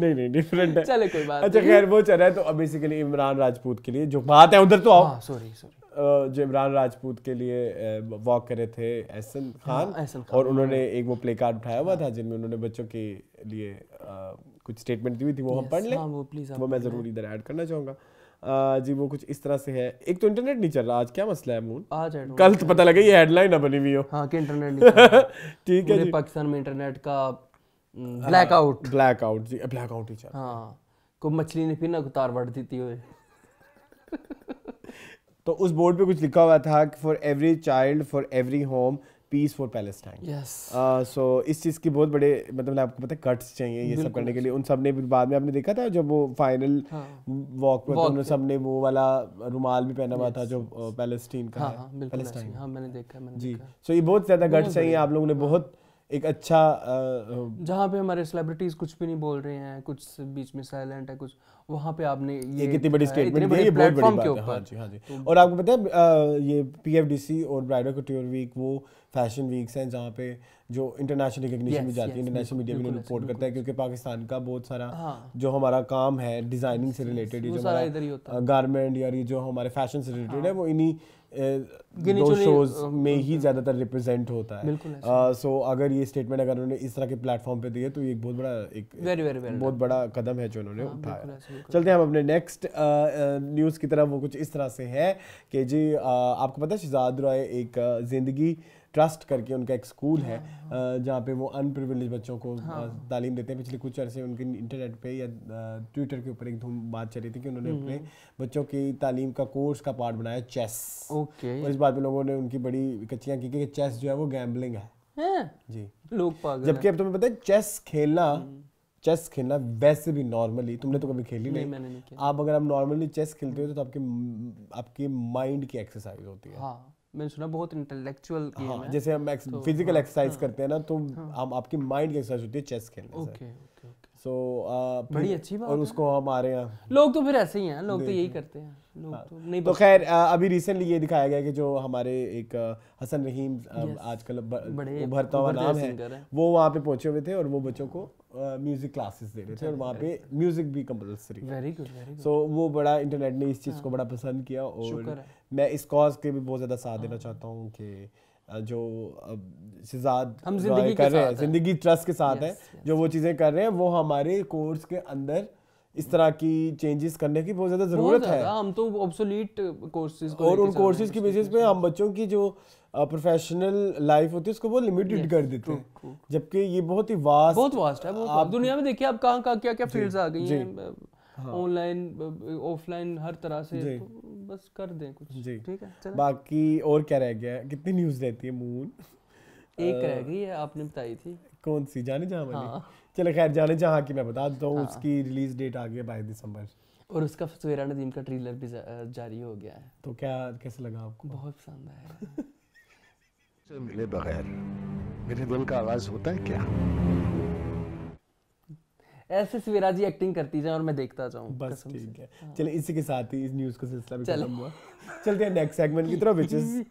नहीं नहीं डिफरेंट है चले कोई बात अच्छा खैर वो चल रहा है तो बेसिकली इमरान राजपूत के लिए जो बात है उधर तो आओ सॉरी हाँ, सॉरी जो इमरान राजपूत के लिए वॉक करे थे एहसन हाँ, खान एहसन खान और हाँ। उन्होंने एक वो प्ले कार्ड उठाया हुआ था जिनमें उन्होंने बच्चों के लिए कुछ स्टेटमेंट दी हुई थी वो हम पढ़ लें वो प्लीज़ वो मैं ज़रूर इधर ऐड करना चाहूंगा जी वो कुछ इस तरह से है एक तो इंटरनेट नहीं चल रहा आज क्या मसला है मून आज कल तो पता लगा ये हेडलाइन ना बनी हुई हो हाँ कि इंटरनेट नहीं ठीक है पाकिस्तान में इंटरनेट का ब्लैकआउट हम्म, ब्लैकआउट हाँ, जी ब्लैकआउट ही चल हाँ को मछली ने फिर ना उतार बढ़ दी थी तो उस बोर्ड पे कुछ लिखा हुआ था कि for every child for every home peace for Palestine so इस चीज़ की बहुत बड़े मतलब आपको पता है कट्स चाहिए ये सब करने के लिए उन सब ने फिर बाद में आपने देखा था जब वो फाइनल वॉक पर उन सब ने वो वाला रुमाल भी पहना हुआ था जो पैलेस्टीन का हाँ, है हाँ, हाँ मैंने देखा मैंने जी सो ये बहुत ज़्यादा कट्स चाहिए आप लोगों ने बहुत एक अच्छा जहाँ पे हमारे सेलिब्रिटीज कुछ भी नहीं बोल रहे हैं कुछ बीच में साइलेंट है कुछ वहाँ पे आपने ये कितनी बड़ी स्टेटमेंट दी है ये बहुत बड़ी बात है हाँ जी हाँ जी तो और आपको पता है ये पीएफडीसी और ब्राइडल कट्योर वीक वो फैशन वीक्स हैं जहाँ पे जो इंटरनेशनल रिकग्निशन भी जाती है इंटरनेशनल मीडिया भी रिपोर्ट करता है क्योंकि पाकिस्तान का बहुत सारा हाँ। जो हमारा काम है डिजाइनिंग से रिलेटेड जो हमारा गारमेंट या ये जो हमारे फैशन से रिलेटेड है हाँ। वो इन्हीं दो शोज में ही ज़्यादातर रिप्रेजेंट होता है सो अगर ये स्टेटमेंट अगर उन्होंने इस तरह के प्लेटफॉर्म पे दिए तो ये एक बहुत बड़ा एक बहुत बड़ा कदम है जो उन्होंने हाँ, उठाया चलते हैं हम अपने नेक्स्ट न्यूज़ की तरफ वो कुछ इस तरह से है कि जी आपको पता है शिजाद राय एक ज़िंदगी ट्रस्ट करके उनका एक स्कूल है हाँ, हाँ। जहाँ पे वो अनप्रिविलेज बच्चों को हाँ। तालीम देते हैं पिछले कुछ अरसे उनके इंटरनेट पे या ट्विटर के ऊपर एक धूम बात चल रही थी कि उन्होंने हम्म। अपने बच्चों की तालीम का कोर्स का पार्ट बनाया चेस ओके और इस बात पर लोगों ने उनकी बड़ी कच्चियाँ की कि चेस जो है वो गैम्बलिंग है जी लोग जबकि अब तुम्हें पता है चेस खेलना चेस हम्म। खेलना वैसे भी नॉर्मली तुमने तो कभी खेली नहीं, नहीं।, नहीं आप अगर आप नॉर्मली चेस खेलते हो तो, तो आपके आपके माइंड की एक्सरसाइज होती है हाँ। मैंने सुना बहुत इंटेलेक्चुअल हाँ, है जैसे हम एक्स, तो, फिजिकल एक्सरसाइज हाँ, हाँ, करते हैं ना तो हाँ, हम आपकी माइंड की एक्सरसाइज होती है चेस खेलने ओके ओके सो बड़ी अच्छी बात और उसको हम आ रहे हैं लोग तो फिर ऐसे ही हैं लोग तो यही करते हैं हाँ, तो, तो खैर अभी रिसेंटली ये दिखाया गया कि जो हमारे एक हसन रहीम आजकल उभरता हुआ नाम है, वो वहाँ पे पहुंचे हुए थे और वो बच्चों को म्यूजिक क्लासेस दे रहे थे और वहाँ पे म्यूजिक भी कंपल्सरी वेरी गुड सो वो बड़ा इंटरनेट ने इस चीज़ हाँ। को बड़ा पसंद किया और मैं इस कॉज के भी बहुत ज़्यादा साथ देना हाँ। चाहता हूँ कि जो शिजाद हम जिंदगी कर रहे हैं जिंदगी ट्रस्ट के साथ है जो वो चीज़ें कर रहे हैं वो हमारे कोर्स के अंदर इस तरह की चेंजेस करने की बहुत ज़्यादा ज़रूरत है हम तो ऑब्सोलीट कोर्सेज को और उन कोर्सेज की बेसिस पे हम बच्चों की जो प्रोफेशनल लाइफ होती है उसको वो लिमिटेड कर देते हैं जबकि ये बहुत ही वास्ट बहुत वास्ट है आप दुनिया में देखिए आप कहाँ कहाँ क्या क्या फील्ड्स आ गई हैं ऑनलाइन हाँ। ऑफलाइन हर तरह से बस कर दें कुछ जी ठीक है बाकी और क्या रह गया कितनी न्यूज रहती है मून एक रह गई है आपने बताई थी कौन सी जाने जहाँ हाँ। चलो खैर जाने जहाँ की मैं बता देता हाँ। उसकी रिलीज डेट आ गई है बाईस दिसंबर और उसका सवेरा नदीम का ट्रेलर भी जारी हो गया है तो क्या कैसे लगा आपको बहुत पसंद आया मिले बगैर मेरे दिल का आवाज होता है क्या ऐसे सवेरा जी एक्टिंग करती जाए और मैं देखता जाऊँ बस ठीक है हाँ। चले इसी के साथ ही इस न्यूज़ का सिलसिला भी खत्म हुआ चलते हैं नेक्स्ट सेगमेंट की तरफ विचेस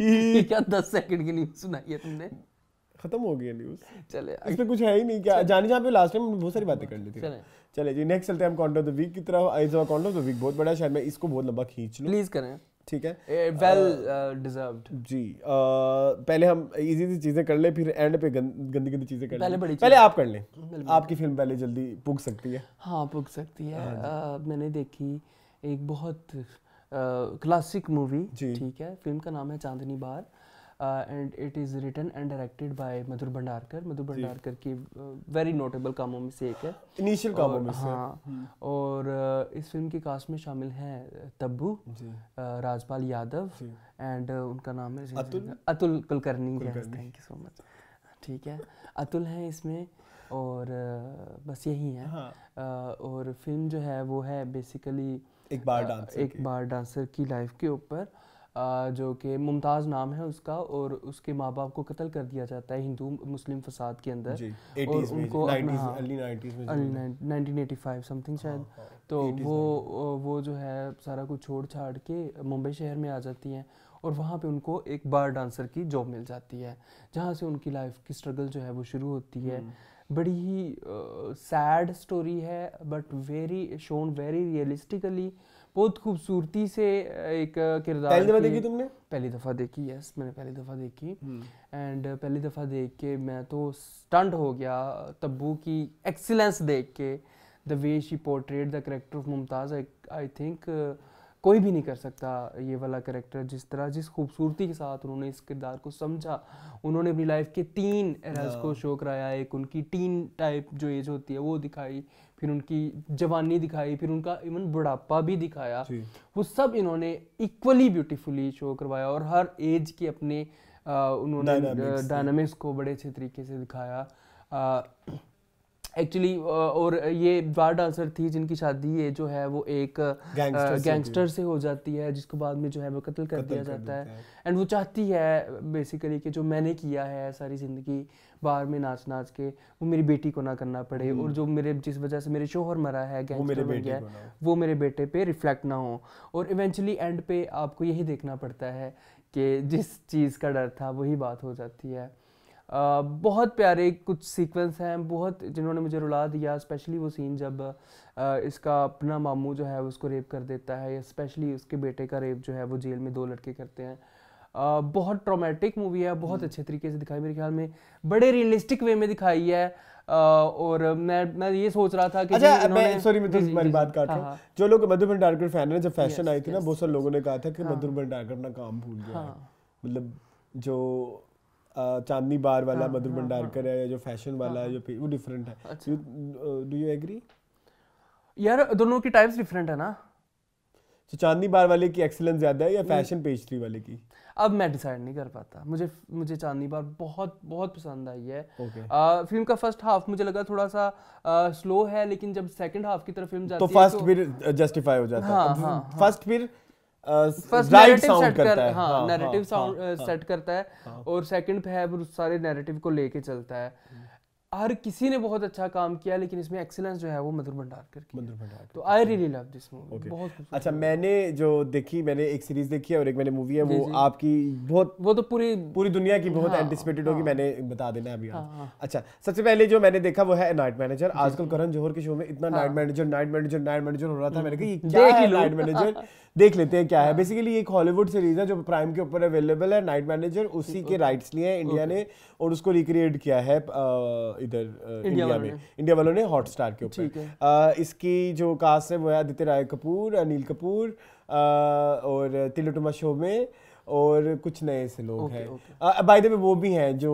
क्या दस सेकंड की न्यूज़ सुनाई है तुमने खत्म हो गई न्यूज चले इसमें कुछ है ही नहीं क्या जाने जहाँ पे लास्ट टाइम बहुत सारी बातें कर ली थी चले जी नेक्स्ट चलते हैं हम कॉन्ट ऑफ द वीक की तरफ icon of the week बहुत बड़ा शायद मैं इसको बहुत लंबा खींच लूँ प्लीज करें ठीक है well eh, deserved uh, uh, जी uh, पहले हम इजी सी चीजें कर ले फिर एंड पे गंदी गंदी चीजें कर पहले पहले आप कर लें आपकी फिल्म पहले जल्दी पुग सकती है हाँ पुग सकती है हाँ मैंने देखी एक बहुत क्लासिक मूवी ठीक है फिल्म का नाम है Chandni bar and it is written and directed by Madhur Bhandarkar Madhur Bhandarkar की वेरी uh, नोटेबल कामों में से एक है इनिशियल कामों में से हाँ हम्म। और uh, इस फिल्म की कास्ट में शामिल हैं uh, तब्बू राजपाल यादव एंड उनका नाम है Atul Atul Kulkarni thank you so much ठीक है अतुल हैं इसमें और बस यही है हाँ। और फिल्म जो है वो है बेसिकली एक बार डांसर एक बार डांसर की लाइफ के ऊपर जो कि मुमताज़ नाम है उसका और उसके माँ बाप को कत्ल कर दिया जाता है हिंदू मुस्लिम फसाद के अंदर और उनको नाइनटीन एटी फाइव समथिंग शायद हाँ, हाँ, तो वो वो जो है सारा कुछ छोड़ छाड़ के मुंबई शहर में आ जाती हैं और वहाँ पे उनको एक बार डांसर की जॉब मिल जाती है जहाँ से उनकी लाइफ की स्ट्रगल जो है वो शुरू होती है हम्म। बड़ी ही सैड स्टोरी है but very shown very realistically बहुत खूबसूरती से एक किरदार पहली दफ़ा देखी तुमने पहली दफ़ा देखी यस मैंने पहली दफ़ा देखी एंड हम्म। पहली दफ़ा देख के मैं तो स्टंट हो गया तब्बू की एक्सीलेंस देख के the way she portrayed the character of Mumtaz I think कोई भी नहीं कर सकता ये वाला करेक्टर जिस तरह जिस खूबसूरती के साथ उन्होंने इस किरदार को समझा उन्होंने अपनी लाइफ के तीन एराज हाँ। को शो कराया एक उनकी टीन टाइप जो एज होती है वो दिखाई फिर उनकी जवानी दिखाई फिर उनका इवन बुढ़ापा भी दिखाया वो सब इन्होंने इक्वली ब्यूटीफुली शो करवाया और हर एज के अपने आ, उन्होंने डायनामिक्स को बड़े अच्छे तरीके से दिखाया आ, एक्चुअली uh, और ये बार डांसर थी जिनकी शादी ये जो है वो एक गैंगस्टर, uh, गैंगस्टर से, से हो जाती है जिसको बाद में जो है वो कत्ल कर दिया जाता है एंड वो चाहती है बेसिकली कि जो मैंने किया है सारी ज़िंदगी बार में नाच नाच के वो मेरी बेटी को ना करना पड़े हम्म। और जो मेरे जिस वजह से मेरे शोहर मरा है गैंगस्टर बन गया है वो मेरे बेटे पे रिफ्लेक्ट ना हो और इवेंचुअली एंड पे आपको यही देखना पड़ता है कि जिस चीज़ का डर था वही बात हो जाती है बहुत प्यारे कुछ सीक्वेंस हैं बहुत जिन्होंने मुझे रुला दिया स्पेशली वो सीन जब इसका अपना मामू जो है उसको रेप कर देता है या स्पेशली उसके बेटे का रेप जो है वो जेल में दो लड़के करते हैं बहुत ट्रोमेटिक मूवी है बहुत हम्म। अच्छे तरीके से दिखाई मेरे ख्याल में बड़े रियलिस्टिक वे में दिखाई है और मैं मैं ये सोच रहा था कि अच्छा मैं सॉरी मैं तुम्हारी बात काट रहा हाँ, हूँ हाँ। जो लोग मधुर भंडारकर फैन है जब फैशन आई थी ना बहुत सारे लोगों ने कहा था कि हाँ। मधुर भंडारकर ना काम भूल गया मतलब जो चांदनी बार वाला हाँ, मधुर हाँ, भंडारकर हाँ। है या जो फैशन वाला है जो वो डिफरेंट है डू यू एग्री यार दोनों की टाइप्स डिफरेंट है ना तो चांदनी बार वाले की एक्सेलेंस ज्यादा है या फैशन पेस्ट्री वाले की अब मैं डिसाइड नहीं कर पाता मुझे मुझे चांदनी बार बहुत बहुत पसंद आई है okay. आ, फिल्म का फर्स्ट हाफ मुझे लगा थोड़ा सा आ, स्लो है लेकिन जब सेकंड हाफ की तरफ फिल्म तो जाती तो फर्स्ट तो, फिर जस्टिफाई हो जाता है हाँ, हाँ, फर्स्ट फिर राइट साउंड करता है हाँ नैरेटिव साउंड सेट करता है हाँ। और सेकंड है उस सारे नैरेटिव को लेके चलता है हम्म। हर किसी ने बहुत अच्छा काम किया लेकिन इसमें एक्सीलेंस जो है वो मधुर भंडारकर की मधुर भंडारकर तो I really love this movie बहुत अच्छा मैंने जो देखी मैंने एक सीरीज देखी है और एक मैंने मूवी है वो आपकी बहुत वो तो पूरी पूरी दुनिया की बहुत एंटिसिपेटेड हाँ, होगी हाँ। मैंने बता देना अभी अच्छा सबसे पहले जो मैंने देखा वो है नाइट मैनेजर आजकल करण जौहर के शो में इतना night manager night manager night manager हो रहा था मैंने कहा ये क्या है नाइट मैनेजर देख लेते हैं क्या है बेसिकली हाँ। एक हॉलीवुड सीरीज है जो प्राइम के ऊपर अवेलेबल है नाइट मैनेजर उसी के राइट्स लिए इंडिया ने और उसको रिक्रिएट किया है इधर इंडिया में इंडिया वालों ने हॉटस्टार के ऊपर इसकी जो कास्ट है वो है आदित्य राय कपूर अनिल कपूर और तिलोटमा शो में और कुछ नए से लोग हैं बाय द वे वो भी हैं जो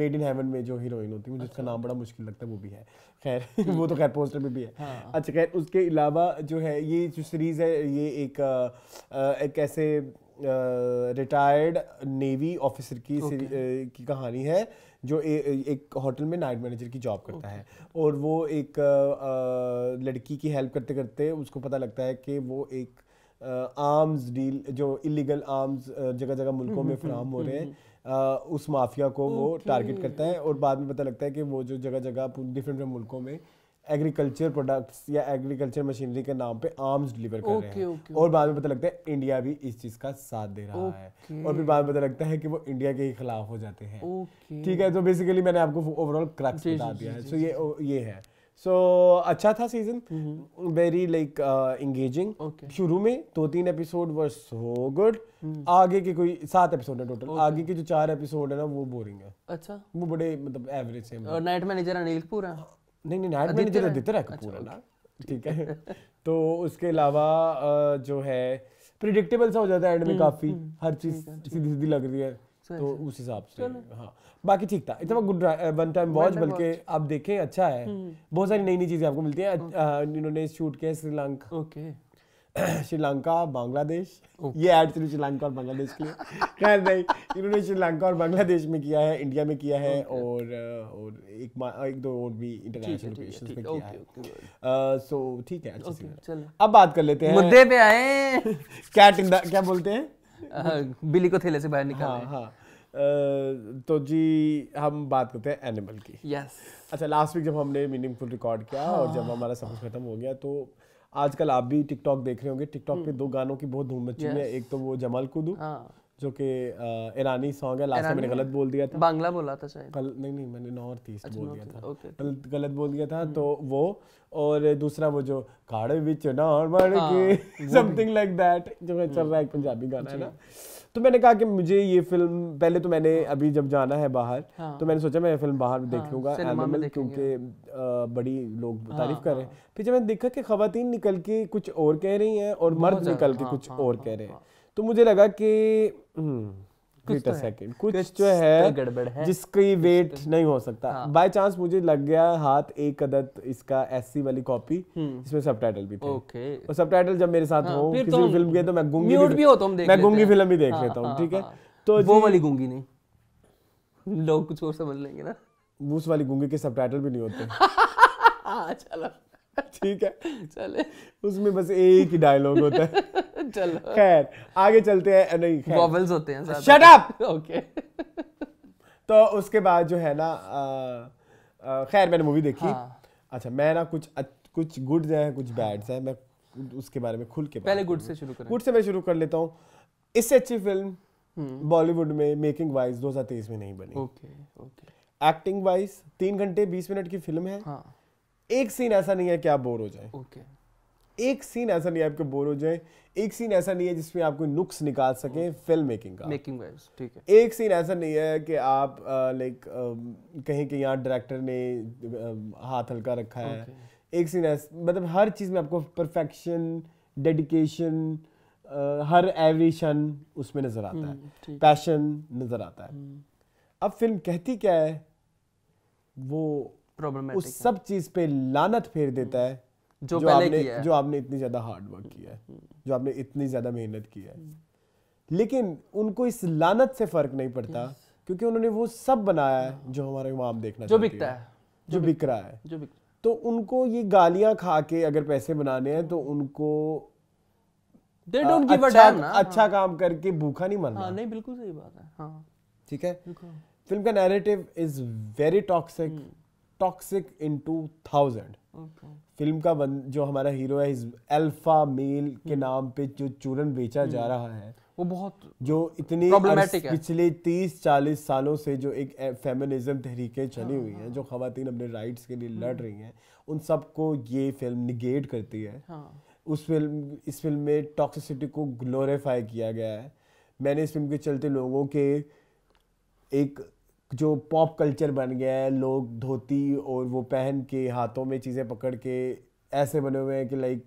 मेड इन हेवन में जो हीरोइन होती है मुझे उसका अच्छा। नाम बड़ा मुश्किल लगता है वो भी तो है खैर वो तो खैर पोस्टर में भी है हाँ। अच्छा खैर उसके अलावा जो है ये जो सीरीज़ है ये एक एक ऐसे रिटायर्ड नेवी ऑफिसर की okay. की कहानी है जो ए, एक होटल में नाइट मैनेजर की जॉब करता okay. है और वो एक आ, लड़की की हेल्प करते करते उसको पता लगता है कि वो एक आर्म्स डील जो इलीगल आर्म्स जगह जगह मुल्कों में हम्म, हम्म, फ्राहम हो हम्म, रहे हैं आ, उस माफिया को वो टारगेट करता है और बाद में पता लगता है कि वो जो जगह जगह डिफरेंट मुल्कों में एग्रीकल्चर प्रोडक्ट्स या एग्रीकल्चर मशीनरी के नाम पे आर्म्स डिलीवर कर रहे हैं और बाद में पता लगता है इंडिया भी इस चीज का साथ दे रहा है और फिर बाद में पता लगता है कि वो इंडिया के ही खिलाफ हो जाते हैं ठीक है तो बेसिकली मैंने आपको ओवरऑल क्रक्स बता दिया है सो ये ये है सो so, अच्छा था सीजन वेरी लाइक एंगेजिंग शुरू में दो तीन एपिसोड वर सो गुड आगे के कोई सात एपिसोड है टोटल okay. आगे के जो चार एपिसोड है ना वो बोरिंग है अच्छा वो बड़े मतलब एवरेज से और नाइट मैनेजर अनिल कपूर है हाँ. नहीं नहीं नाइट मैनेजर आदित्य राय कपूर है अच्छा, ना ठीक है तो उसके अलावा uh, जो है प्रिडिक्टेबल सा हो जाता है एंड में mm, काफी mm, हर चीज सीधी सीधी लग रही है तो, तो उस हिसाब से हाँ बाकी ठीक था इतना गुड वन टाइम वॉच बल्कि आप देखें अच्छा है हम्म। बहुत सारी नई नई चीज़ें आपको मिलती हैं इन्होंने शूट किया श्रीलंका ओके श्रीलंका बांग्लादेश ये ऐड थ्रू श्रीलंका और बांग्लादेश के लिए खैर नहीं इन्होंने श्रीलंका और बांग्लादेश में किया है इंडिया में किया है और और एक एक दो और भी इंटरनेशनल लोकेशन पे किया है सो ठीक है अच्छा अब बात कर लेते हैं मुद्दे पे आए कैट इन द क्या बोलते हैं बिली को थैले से बाहर निकाले हाँ, हाँ. तो जी हम बात करते हैं एनिमल की यस अच्छा लास्ट वीक जब हमने मीनिंगफुल रिकॉर्ड किया हाँ। और जब हमारा सफर खत्म हो गया तो आजकल आप भी टिकटॉक देख रहे होंगे टिकटॉक हम्म। पे दो गानों की बहुत धूम मची है एक तो वो जमाल कुदू हाँ। जो कि ईरानी सॉन्ग है लास्ट में मैंने गलत बोल दिया था बांग्ला बोला था शायद कल नहीं नहीं मैंने नॉर्थ ईस्ट अच्छा, बोल दिया था ओके गल, गलत बोल दिया था हम्म। तो वो और दूसरा वो जो काड़े विच नॉर्मल हाँ, के समथिंग लाइक दैट जो मैं चल रहा है हम्म। पंजाबी गाना है ना तो मैंने कहा कि मुझे ये फिल्म पहले तो मैंने हाँ। अभी जब जाना है बाहर हाँ। तो मैंने सोचा मैं ये फिल्म बाहर हाँ, देख लूंगा एनिमल क्योंकि बड़ी लोग हाँ, तारीफ कर रहे हैं हाँ। फिर जब मैंने देखा कि खातन निकल के कुछ और कह रही हैं और मर्द निकल के कुछ और कह रहे हैं तो मुझे लगा कि वेट हम्म, सेकंड कुछ जो तो है, तो तो है जिसकी वेट तो नहीं हो सकता हाँ। बाय चांस मुझे लग गया हाथ एक अदत इसका एससी वाली कॉपी हम्म। इसमें सबटाइटल भी थे ओके और सबटाइटल जब मेरे साथ हाँ, हो किसी तो फिल्म के तो मैं गुंगी भी, भी हो तो हम देख मैं गुंगी फिल्म भी देख हाँ, लेता हूँ हाँ, ठीक है हाँ। तो वो वाली गुंगी नहीं लोग कुछ और समझ लेंगे ना उस वाली गुंगी के सबटाइटल भी नहीं होते चलो ठीक है चले उसमें बस एक ही डायलॉग होता है चलो खैर आगे चलते हैं नहीं वॉवल्स होते हैं शट अप ओके तो उसके बाद जो है ना खैर मैंने मूवी देखी हाँ. अच्छा मैं ना कुछ कुछ गुड्स हैं कुछ बैड्स हैं मैं उसके बारे में खुल के पहले गुड से शुरू करें गुड से मैं शुरू कर लेता हूँ इससे अच्छी फिल्म हम्म। बॉलीवुड में मेकिंग वाइज 2023 में नहीं बनी ओके ओके एक्टिंग वाइज तीन घंटे बीस मिनट की फिल्म है हाँ. एक सीन ऐसा नहीं है कि आप बोर हो जाए okay. एक सीन ऐसा नहीं है आपके बोर हो जाए एक सीन ऐसा नहीं है जिसमें आप कोई नुक्स निकाल सके फिल्म मेकिंग का मेकिंग वाइज ठीक है एक सीन ऐसा नहीं है कि आप लाइक कहीं कि यहाँ डायरेक्टर ने हाथ हल्का रखा okay. है एक सीन ऐसा मतलब हर चीज़ में आपको परफेक्शन डेडिकेशन हर एवरी क्षण उसमें नज़र आता है पैशन हम्म, नज़र आता है हम्म। अब फिल्म कहती क्या है वो प्रॉब्लमेटिक उस सब चीज पे लानत फेर देता है जो, जो आपने किया है। जो आपने इतनी ज्यादा हार्ड वर्क किया है जो आपने इतनी ज्यादा मेहनत की है लेकिन उनको इस लानत से फर्क नहीं पड़ता क्योंकि उन्होंने वो सब बनाया है जो हमारे वहां देखना जो बिकता है जो बिक रहा है जो बिक तो उनको ये गालियां खा के अगर पैसे बनाने हैं तो उनको दे डोंट गिव अच्छा, अच्छा हाँ। काम करके भूखा नहीं मरना हाँ, नहीं बिल्कुल सही बात है हाँ। ठीक है फिल्म का narrative is very toxic toxic in two thousand film का बन, जो हमारा हीरो है अल्फा मेल के hmm. नाम पे जो चूरन बेचा hmm. जा रहा है वो बहुत जो इतनी पिछले तीस चालीस सालों से जो एक फेमिनिज्म तहरीकें चली हुई हैं हाँ, जो हाँ। खातन अपने राइट्स के लिए hmm. लड़ रही हैं उन सबको ये फिल्म निगेट करती है हाँ। उस फिल्म इस फिल्म में टॉक्सिसिटी को ग्लोरीफाई किया गया है मैंने इस फिल्म के चलते लोगों के एक जो पॉप कल्चर बन गया है लोग धोती और वो पहन के हाथों में चीज़ें पकड़ के ऐसे बने हुए हैं कि लाइक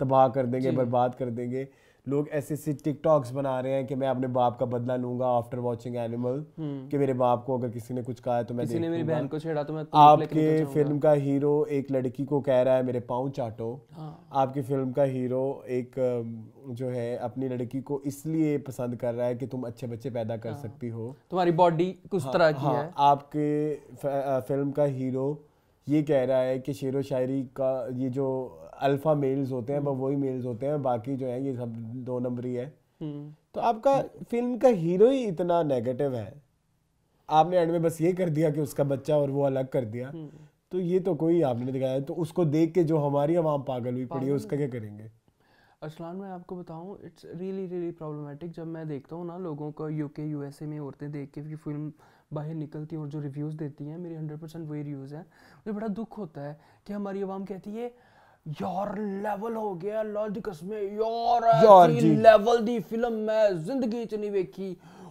तबाह कर देंगे बर्बाद कर देंगे लोग ऐसे ऐसे टिकटॉक्स बना रहे हैं कि मैं अपने बाप का बदला लूंगा आफ्टर वाचिंग एनिमल कि मेरे बाप को अगर किसी ने कुछ कहा है तो मैं किसी ने मेरी बहन को छेड़ा तो मैं आपके फिल्म का हीरो एक लड़की को कह रहा है मेरे पाँव चाटो हाँ। आपकी फिल्म का हीरो एक जो है अपनी लड़की को इसलिए पसंद कर रहा है कि तुम अच्छे बच्चे पैदा कर हाँ। सकती हो तुम्हारी बॉडी कुछ हाँ, तरह की हाँ, है आपके फिल्म का हीरो ये कह रहा है कि शेर व शायरी का ये जो अल्फा मेल्स होते हैं पर हम्म। वही मेल्स होते हैं बाकी जो है ये सब दो नंबर ही है हम्म। तो आपका फिल्म का हीरो ही इतना नेगेटिव है आपने एंड में बस ये कर दिया कि उसका बच्चा और वो अलग कर दिया हम्म। तो ये तो कोई आपने दिखाया तो उसको देख के जो हमारी आवाम पागल हुई पड़ी है उसका क्या करेंगे असलान मैं आपको बताऊँ इट्स रियली रियली प्रॉब्लमेटिक जब मैं देखता हूँ ना लोगों को यूके यूएसए में औरतें देख के कि फिल्म बाहर निकलती हैं और जो रिव्यूज़ देती हैं मेरे हंड्रेड परसेंट वही रिव्यूज़ हैं मुझे बड़ा दुख होता है कि हमारी आवाम कहती है यार लेवल हो गया अल्लाह दी कसमें यार यार लेवल दी फिल्म मैं जिंदगी च नहीं देखी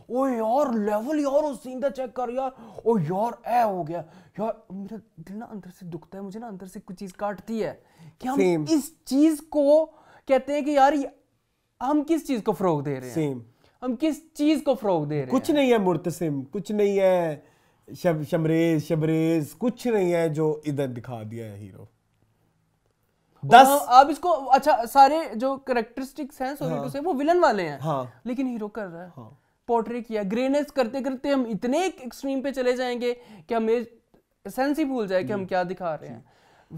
ओ यार लेवल यार उस सीन का चेक कर यार ओ यार ऐ हो गया यार मेरा दिल ना अंदर से दुखता है मुझे ना अंदर से कुछ चीज काटती है कि हम Same. इस चीज को कहते हैं कि यार हम किस चीज को फरोग दे रहे हैं Same. हम किस चीज को फरोग दे रहे हैं कुछ नहीं है मुर्तसिम कुछ नहीं है शब शमरेज शबरेज कुछ नहीं है जो इधर दिखा दिया है हीरो दस आप हाँ, इसको अच्छा सारे जो करेक्टरिस्टिक्स हैं सोवियत हाँ। से वो विलन वाले हैं हाँ। लेकिन हीरो कर रहा है हाँ। पोर्ट्रे किया ग्रेनेस करते करते हम इतने एक्सट्रीम पे चले जाएंगे कि हमें सेंस ही भूल जाए कि हम हम्म। क्या दिखा रहे हैं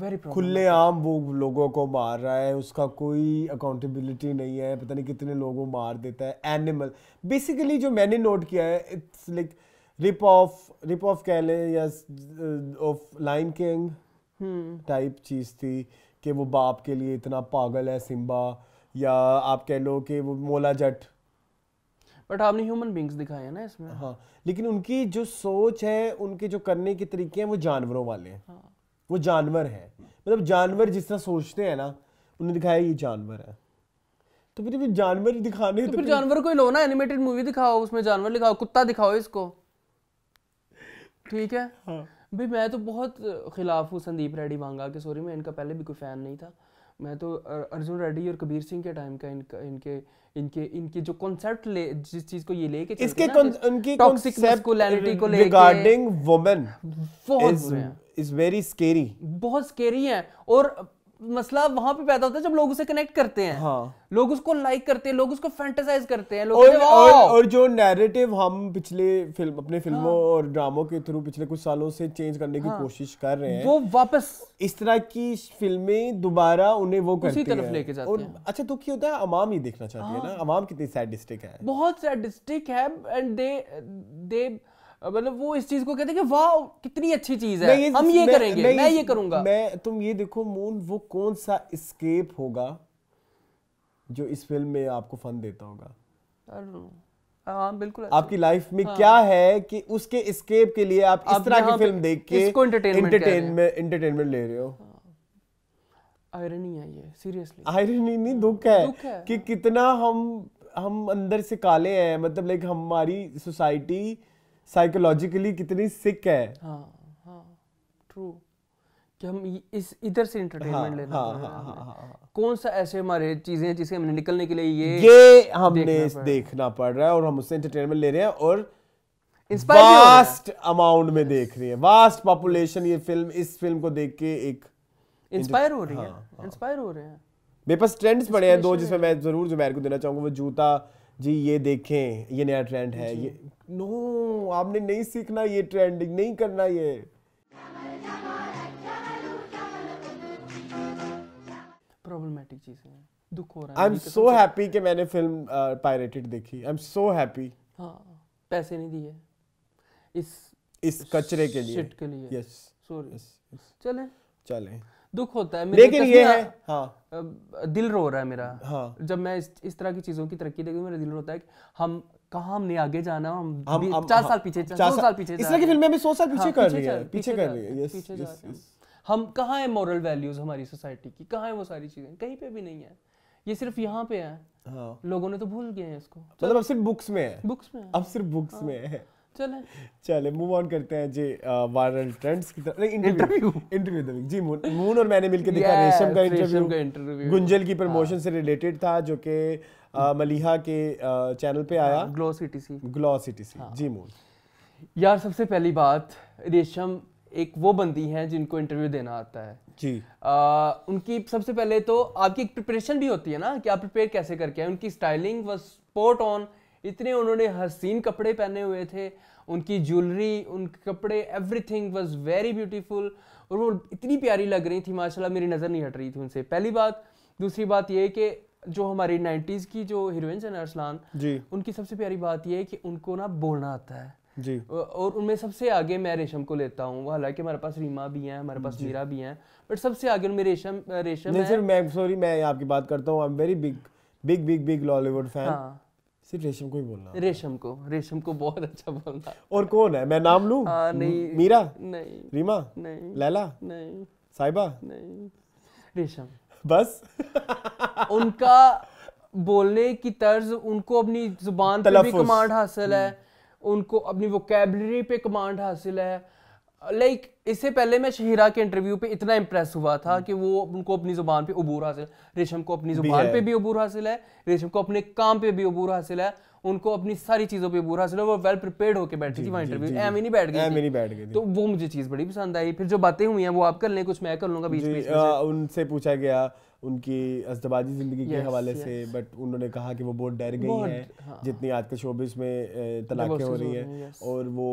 वेरी खुले आम वो लोगों को मार रहा है उसका कोई अकाउंटेबिलिटी नहीं है पता नहीं कितने लोगों मार देता है एनिमल बेसिकली जो मैंने नोट किया है it's like rip off rip off कह लें या ऑफ लाइन किंग टाइप चीज़ थी कि वो बाप के लिए इतना पागल है सिम्बा या आप कह लो कि वो मोला जट बट आपने ह्यूमन बींग्स दिखाए ना इसमें हाँ लेकिन उनकी जो सोच है उनके जो करने के तरीके हैं वो जानवरों वाले हैं हाँ। वो जानवर हैं मतलब जानवर जिस तरह सोचते हैं ना उन्हें दिखाया ये जानवर है तो फिर भी जानवर दिखाने तो, तो फिर जानवर को लो ना एनिमेटेड मूवी दिखाओ उसमें जानवर दिखाओ कुत्ता दिखाओ इसको ठीक है हाँ। भाई मैं तो बहुत खिलाफ हूँ संदीप रेड्डी वांगा के सॉरी मैं इनका पहले भी कोई फ़ैन नहीं था मैं तो अर्जुन रेड्डी और कबीर सिंह के टाइम का इनका इनके इनके इनके जो कॉन्सेप्ट ले जिस चीज को ये लेके इसके उनकी टॉक्सिक मैस्कुलिनिटी को लेके रिगार्डिंग वुमेन बहुत इज वेरी स्केरी बहुत स्केरी है और मसला वहां पे पैदा होता है जब लोग उसे कनेक्ट करते हैं हाँ। लोग उसको लाइक करते हैं लोग उसको फैंटेसाइज करते हैं लोग और, और, और जो नैरेटिव हम पिछले फिल्म अपने फिल्मों हाँ। और ड्रामों के थ्रू पिछले कुछ सालों से चेंज करने की हाँ। कोशिश कर रहे हैं वो वापस इस तरह की फिल्में दोबारा उन्हें वो करती तरफ लेके जाते हैं अच्छा तो क्या होता है अवाम ही देखना चाहती है ना अवाम हाँ। कितनी सैडिस्टिक है बहुत सैडिस्टिक है एंड दे दे मतलब वो इस चीज को कहते हैं कि वाह कितनी अच्छी चीज है ये, हम ये मैं, करेंगे मैं, मैं ये करूंगा मैं तुम ये देखो मून वो कौन सा स्केप होगा जो इस फिल्म में आपको फन देता होगा हाँ बिल्कुल अच्छा। आपकी लाइफ में हाँ। क्या है कि उसके स्केप के लिए आप इस तरह की फिल्म देख के इसको एंटरटेनमेंट एंटरटेनमेंट ले रहे हो आयरनी हाँ। है ये सीरियसली आयरनी नहीं दुख है, दुख है कि कितना हम हम अंदर से काले हैं मतलब लाइक हमारी सोसाइटी साइकोलॉजिकली कितनी सिक है ट्रू हाँ, हाँ, कि हम इस इधर से इंटरटेनमेंट हाँ, लेना हाँ, हाँ, कौन सा ऐसे हमारे चीजें हैं जिसे हमने निकलने के लिए ये ये हमने देखना, देखना पड़ रहा है और हम उससे इंटरटेनमेंट ले रहे हैं और वास्ट अमाउंट में देख रही है वास्ट पॉपुलेशन ये फिल्म इस फिल्म को देख के एक इंस्पायर हो रही है इंस्पायर हो रहे हैं मेरे पास ट्रेंड्स पड़े हैं दो जिसमें मैं जरूर जुबैर को देना चाहूंगा वो जूता जी ये देखें ये नया ट्रेंड है ये नो आपने नहीं सीखना ये ट्रेंडिंग नहीं करना ये प्रॉब्लमेटिक चीज हैं दुख हो रहा है आई एम सो हैप्पी कि मैंने फिल्म पायरेटेड uh, देखी आई एम सो हैप्पी हां पैसे नहीं दिए इस इस कचरे के लिए शिट के लिए यस सॉरी यस चलें चलें दुख होता है लेकिन ये है हाँ दिल रो रहा है मेरा हाँ जब मैं इस, इस तरह की चीजों की तरक्की देखती मेरा दिल रोता है कि हम कहा हमने आगे जाना हम, हम, हम चार हाँ, साल पीछे चार साल पीछे इस तरह की फिल्में भी सौ साल हाँ, पीछे कर रही है पीछे कर रही है हम कहाँ है मॉरल वैल्यूज हमारी सोसाइटी की कहाँ है वो सारी चीजें कहीं पे भी नहीं है ये सिर्फ यहाँ पे है हाँ। लोगों ने तो भूल गए हैं इसको मतलब अब सिर्फ बुक्स में है बुक्स में अब सिर्फ बुक्स हाँ। में है चले चले मूव ऑन करते हैं जी वायरल ट्रेंड्स की तरफ इंटरव्यू इंटरव्यू तो जी मून और मैंने मिलकर देखा रेशम का इंटरव्यू गुंजल की प्रमोशन हाँ। से रिलेटेड था जो कि मलिहा के चैनल पे हाँ, आया ग्लो सिटी सी ग्लो सिटी सी जी मून यार सबसे पहली बात रेशम एक वो बंदी है जिनको इंटरव्यू देना आता है जी आ, उनकी सबसे पहले तो आपकी एक प्रिपरेशन भी होती है ना कि आप प्रिपेयर कैसे करके उनकी स्टाइलिंग वॉज स्पोर्ट ऑन इतने उन्होंने हसीन कपड़े पहने हुए थे उनकी ज्वेलरी उनके कपड़े एवरीथिंग वाज वेरी ब्यूटीफुल और वो इतनी प्यारी लग रही थी माशाल्लाह मेरी नज़र नहीं हट रही थी उनसे पहली बात दूसरी बात ये कि जो हमारी नाइन्टीज़ की जो हीरोइन है अरसलान जी उनकी सबसे प्यारी बात यह है कि उनको ना बोलना आता है जी और उनमें सबसे आगे मैं रेशम को लेता हूँ हालांकि हमारे पास रीमा भी हैं हमारे पास मीरा भी हैं बट सबसे आगे उनमें रेशम रेशम नहीं मैं सॉरी मैं आपकी बात करता हूँ I am very big big big big Lollywood fan सिर्फ रेशम को ही बोलना रेशम को रेशम को बहुत अच्छा बोलना और कौन है मैं नाम लू आ, हाँ, नहीं मीरा नहीं रीमा नहीं लैला नहीं साहिबा नहीं रेशम बस उनका बोलने की तर्ज उनको अपनी जुबान पे भी कमांड हासिल है हम्म। उनको अपनी वोकेबलरी पे कमांड हासिल है लाइक इससे पहले मैं शहीरा के इंटरव्यू पे इतना इम्प्रेस हुआ था हम्म। कि वो उनको अपनी जुबान पे अबूर हासिल रेशम को अपनी जुबान पे भी अबूर हासिल है रेशम को अपने काम पे भी अबूर हासिल है उनको अपनी सारी चीज़ों पे अबूर हासिल है वो वेल प्रिपेयर्ड होकर बैठी थी इंटरव्यू एम ही नहीं बैठ गई नहीं बैठ गई तो वो मुझे चीज़ बड़ी पसंद आई फिर जो बातें हुई हैं वो आप कर लें कुछ मैं कर लूंगा बीच में उनसे पूछा गया उनकी अस्तबाजी ज़िंदगी के हवाले से बट उन्होंने कहा कि वो बहुत डर गई हैं हाँ। जितनी आज के शोबिस में तलाक़ें हो रही हैं और वो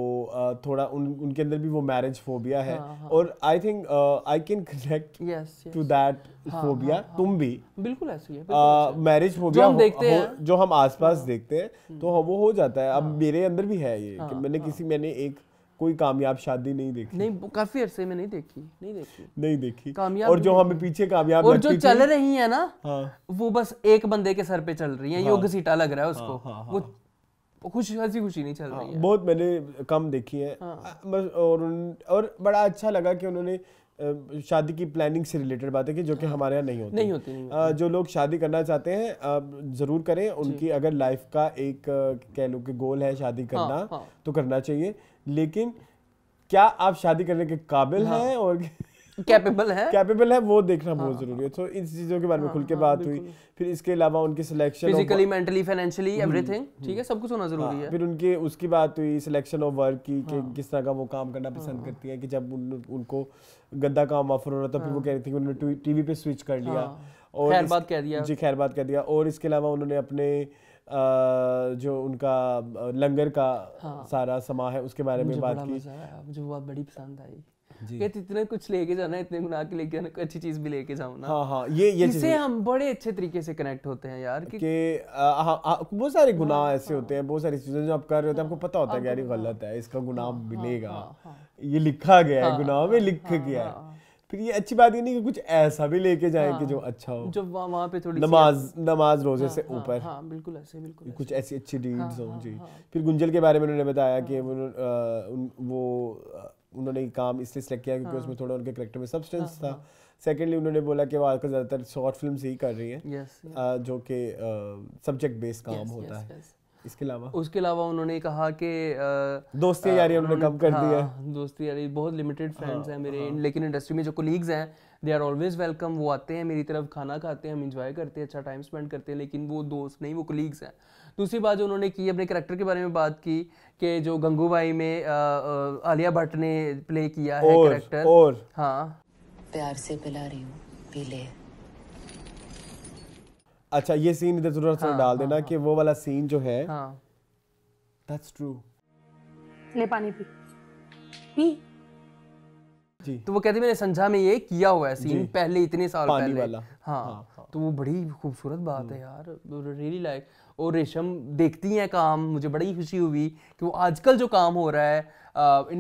थोड़ा उन उनके अंदर भी वो मैरिज फोबिया है हाँ, हाँ। और I think I can connect to that phobia तुम भी बिल्कुल ऐसी है मैरिज फोबिया जो हम आसपास देखते हैं तो हम्म। वो हो जाता है अब मेरे अंदर भी है ये कि मैंने किसी मैंने एक कोई कामयाब शादी नहीं देखी नहीं काफी अरसे में नहीं देखी नहीं देखी नहीं देखी कामयाब और जो हमें पीछे कामयाब और जो चल रही है ना हाँ। वो बस एक बंदे के सर पे चल रही है हाँ। योग सीटा लग रहा है हाँ, उसको हाँ, वो खुशी हंसी खुशी नहीं चल रही है बहुत मैंने कम देखी है बस और और बड़ा अच्छा लगा कि उन्होंने शादी की प्लानिंग से रिलेटेड बातें की जो कि हमारे यहाँ नहीं होती नहीं होती, नहीं होती। जो लोग शादी करना चाहते हैं ज़रूर करें उनकी अगर लाइफ का एक कह लो कि गोल है शादी करना हाँ, हाँ। तो करना चाहिए लेकिन क्या आप शादी करने के काबिल हाँ। हैं और कैपेबल है कैपेबल है वो देखना बहुत हाँ। जरूरी है तो इन चीजों के बारे में हाँ, खुल के हाँ, बात हुई फिर इसके अलावा उनके selection physically mentally financially everything ठीक है सब कुछ होना जरूरी है फिर उनके उसकी बात हुई सिलेक्शन ऑफ वर्क की कि किस तरह का वो काम करना पसंद करती है कि जब उनको गंदा काम ऑफर हो रहा था फिर वो कह रही थी कि उन्होंने टीवी पे स्विच कर लिया और खैर बात कह दिया जी खैर बात कह दिया और इसके अलावा उन्होंने अपने जो उनका लंगर का हाँ, सारा समा है उसके बारे में बात की मुझे बहुत बड़ी पसंद आई इतने कुछ लेके जाना इतने गुनाह के लेके जाना अच्छी चीज भी लेके जाओ ना हाँ हाँ ये ये इससे हम बड़े अच्छे तरीके से कनेक्ट होते हैं यार कि, कि हाँ, हाँ, बहुत सारे गुनाह हाँ, ऐसे हाँ, होते हैं बहुत सारी चीजें जो आप कर रहे होते हैं आपको पता होता है हाँ, यार ये गलत है इसका गुनाह मिलेगा ये लिखा गया है गुनाह में लिख गया है फिर ये अच्छी बात ये नहीं कि कुछ ऐसा भी लेके जाए हाँ, कि जो अच्छा हो जो वहाँ वहाँ पे थोड़ी नमाज नमाज रोजे हाँ, से हाँ, ऊपर हाँ, हाँ, बिल्कुल ऐसे बिल्कुल ऐसे। कुछ ऐसी अच्छी डीड्स हाँ, हों हाँ, जी हाँ, फिर गुंजल के बारे में उन्होंने बताया कि वो उन्होंने काम इसलिए सेलेक्ट किया क्योंकि उसमें थोड़ा उनके करेक्टर में सब्सटेंस था सेकेंडली उन्होंने बोला कि वो आजकल ज़्यादातर शॉर्ट फिल्म ही कर रही हैं yes, yes. जो कि सब्जेक्ट बेस्ड काम yes, होता है इसके अलावा उसके अलावा उन्होंने कहा कि दोस्ती यारी उन्होंने कम कर दी हाँ, है दोस्ती यारी बहुत लिमिटेड फ्रेंड्स हाँ, हैं मेरे हाँ। लेकिन इंडस्ट्री में जो कोलीग्स हैं दे आर ऑलवेज वेलकम वो आते हैं मेरी तरफ खाना खाते हैं हम इंजॉय करते हैं अच्छा टाइम स्पेंड करते हैं लेकिन वो दोस्त नहीं वो कोलीग्स हैं दूसरी बात जो उन्होंने की अपने करेक्टर के बारे में बात की कि जो गंगूबाई में आलिया भट्ट ने प्ले किया है करेक्टर और हाँ प्यार से पिला रही हूँ पीले अच्छा ये सीन इधर जरूर हाँ, डाल देना हाँ, कि हाँ। वो वाला सीन जो है दैट्स हाँ। ट्रू ले पानी पी पी जी तो वो कहते मैंने संजा में ये किया हुआ है सीन पहले इतने साल पहले वाला हाँ, हाँ, हाँ तो वो बड़ी खूबसूरत बात है हम्म। यार रियली लाइक like. और रेशम देखती हैं काम मुझे बड़ी खुशी हुई कि वो आजकल जो काम हो रहा है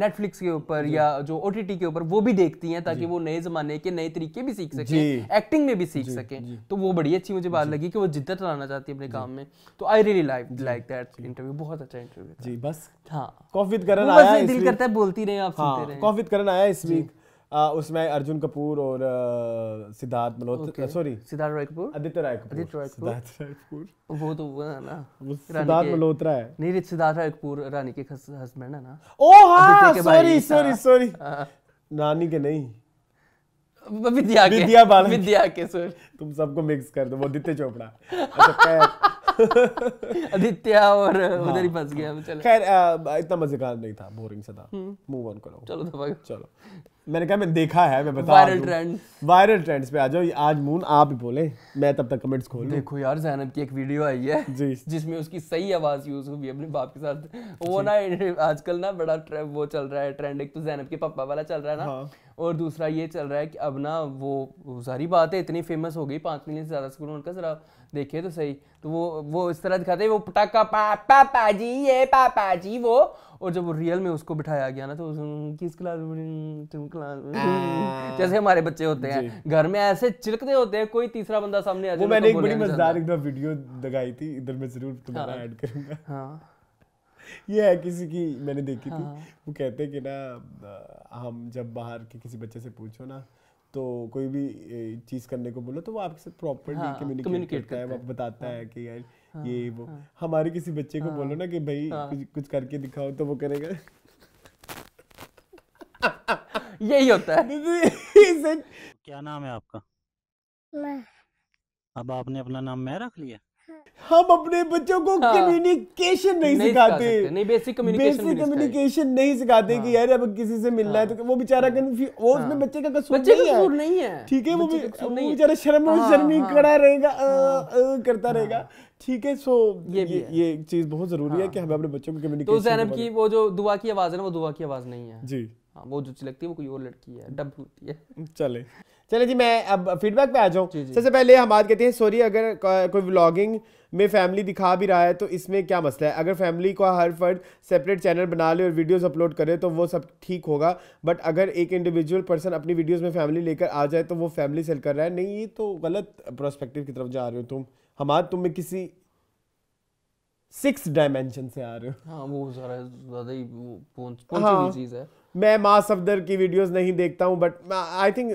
नेटफ्लिक्स के ऊपर या जो ओ के ऊपर वो भी देखती हैं ताकि वो नए जमाने के नए तरीके भी सीख सकें एक्टिंग में भी सीख सकें तो वो बड़ी अच्छी मुझे बात लगी कि वो जिद्दत लाना चाहती है अपने काम में तो I really like like that interview बहुत अच्छा इंटरव्यू जी बस हाँ कॉफी करण आया दिल करता है बोलती रहे आप सुनते हाँ, रहे कॉफी करण आया इस वीक उसमें अर्जुन कपूर और सिद्धार्थ मल्होत्रा सॉरी सिद्धार्थ राय कपूर आदित्य राय कपूर आदित्य राय कपूर वो तो वो है ना सिद्धार्थ मल्होत्रा है नहीं सिद्धार्थ राय कपूर रानी के हस्बैंड है ना ओ हाँ सॉरी सॉरी सॉरी रानी के नहीं विद्या के विद्या बाला विद्या के सर तुम सबको मिक्स कर दो वो आदित्य चोपड़ा अच्छा, आदित्य और हाँ। उधर ही फंस गया चलो खैर इतना मजेदार नहीं था बोरिंग सा था मूव हम्म। ऑन करो चलो दफा तो चलो मैंने कहा मैं देखा है मैं बता वायरल ट्रेंड वायरल ट्रेंड्स पे आ जाओ आज मून आप ही बोले मैं तब तक कमेंट्स खोल देखो यार जैनब की एक वीडियो आई है जी जिसमें उसकी सही आवाज यूज हुई अपने बाप के साथ वो ना आजकल ना बड़ा वो चल रहा है ट्रेंड एक तो जैनब के पापा वाला चल रहा है ना हाँ। और दूसरा ये चल रहा है कि अब ना वो सारी बात है इतनी फेमस हो गई पाँच मिलियन से ज़्यादा स्कूल उनका ज़रा देखिए तो सही तो वो वो इस तरह दिखाते हैं वो पटाखा पा पापा जी ये पापा जी वो और जब वो रियल में उसको बिठाया गया ना तो किस क्लास में तुम क्लास जैसे हमारे बच्चे होते हैं घर में ऐसे चिलकते होते हैं कोई तीसरा बंदा सामने आ जाए तो मैंने तो एक बड़ी मजेदार एक वीडियो दिखाई थी इधर मैं जरूर तुम्हारा हाँ। ऐड करूंगा हां ये है किसी की मैंने देखी हाँ। थी वो कहते कि ना हम जब बाहर के किसी बच्चे से पूछो ना तो कोई भी चीज़ करने को बोलो तो वो आपके साथ प्रॉपरली हाँ, कम्युनिकेट करता है वो बताता हाँ, है कि यार हाँ, ये वो हाँ, हमारे किसी बच्चे को हाँ। बोलो ना कि भाई हाँ। कुछ कुछ करके दिखाओ तो वो करेगा यही होता है क्या नाम है आपका अब आपने अपना नाम मैं रख लिया हम अपने बच्चों को कम्युनिकेशन हाँ। नहीं, नहीं सिखाते नहीं बेसिक कम्युनिकेशन कम्युनिकेशन नहीं सिखाते कि हाँ। यार अब किसी से मिलना हाँ, है तो हाँ। वो बेचारा वो उसमें बच्चे का कसूर बच्चे नहीं, है। नहीं है ठीक है वो भी बेचारा शर्म शर्मी कड़ा रहेगा करता रहेगा ठीक है सो ये ये, ये चीज बहुत जरूरी है कि हमें अपने बच्चों को कम्युनिकेशन तो जैनब की वो जो दुआ की आवाज है ना वो दुआ की आवाज नहीं है जी हाँ वो जो लगती है वो कोई और लड़की है डब होती है चले चले जी मैं अब फीडबैक पे आ जाऊँ सबसे पहले हम बात कहते हैं सॉरी अगर कोई व्लॉगिंग में फैमिली दिखा भी रहा है तो इसमें क्या मसला है अगर फैमिली का हर फर्द सेपरेट चैनल बना ले और वीडियोस अपलोड करे तो वो सब ठीक होगा बट अगर एक इंडिविजुअल पर्सन अपनी वीडियोस में फैमिली लेकर आ जाए तो वो फैमिली सेल कर रहा है नहीं ये तो गलत प्रोस्पेक्टिव की तरफ जा रहे हो तुम हमारे तुम में किसी सिक्स डायमेंशन से आ रहे हो हाँ वो ज़्यादा ही कौन कौन सी चीज़ है मैं माँ सफदर की वीडियोस नहीं देखता हूँ बट आई थिंक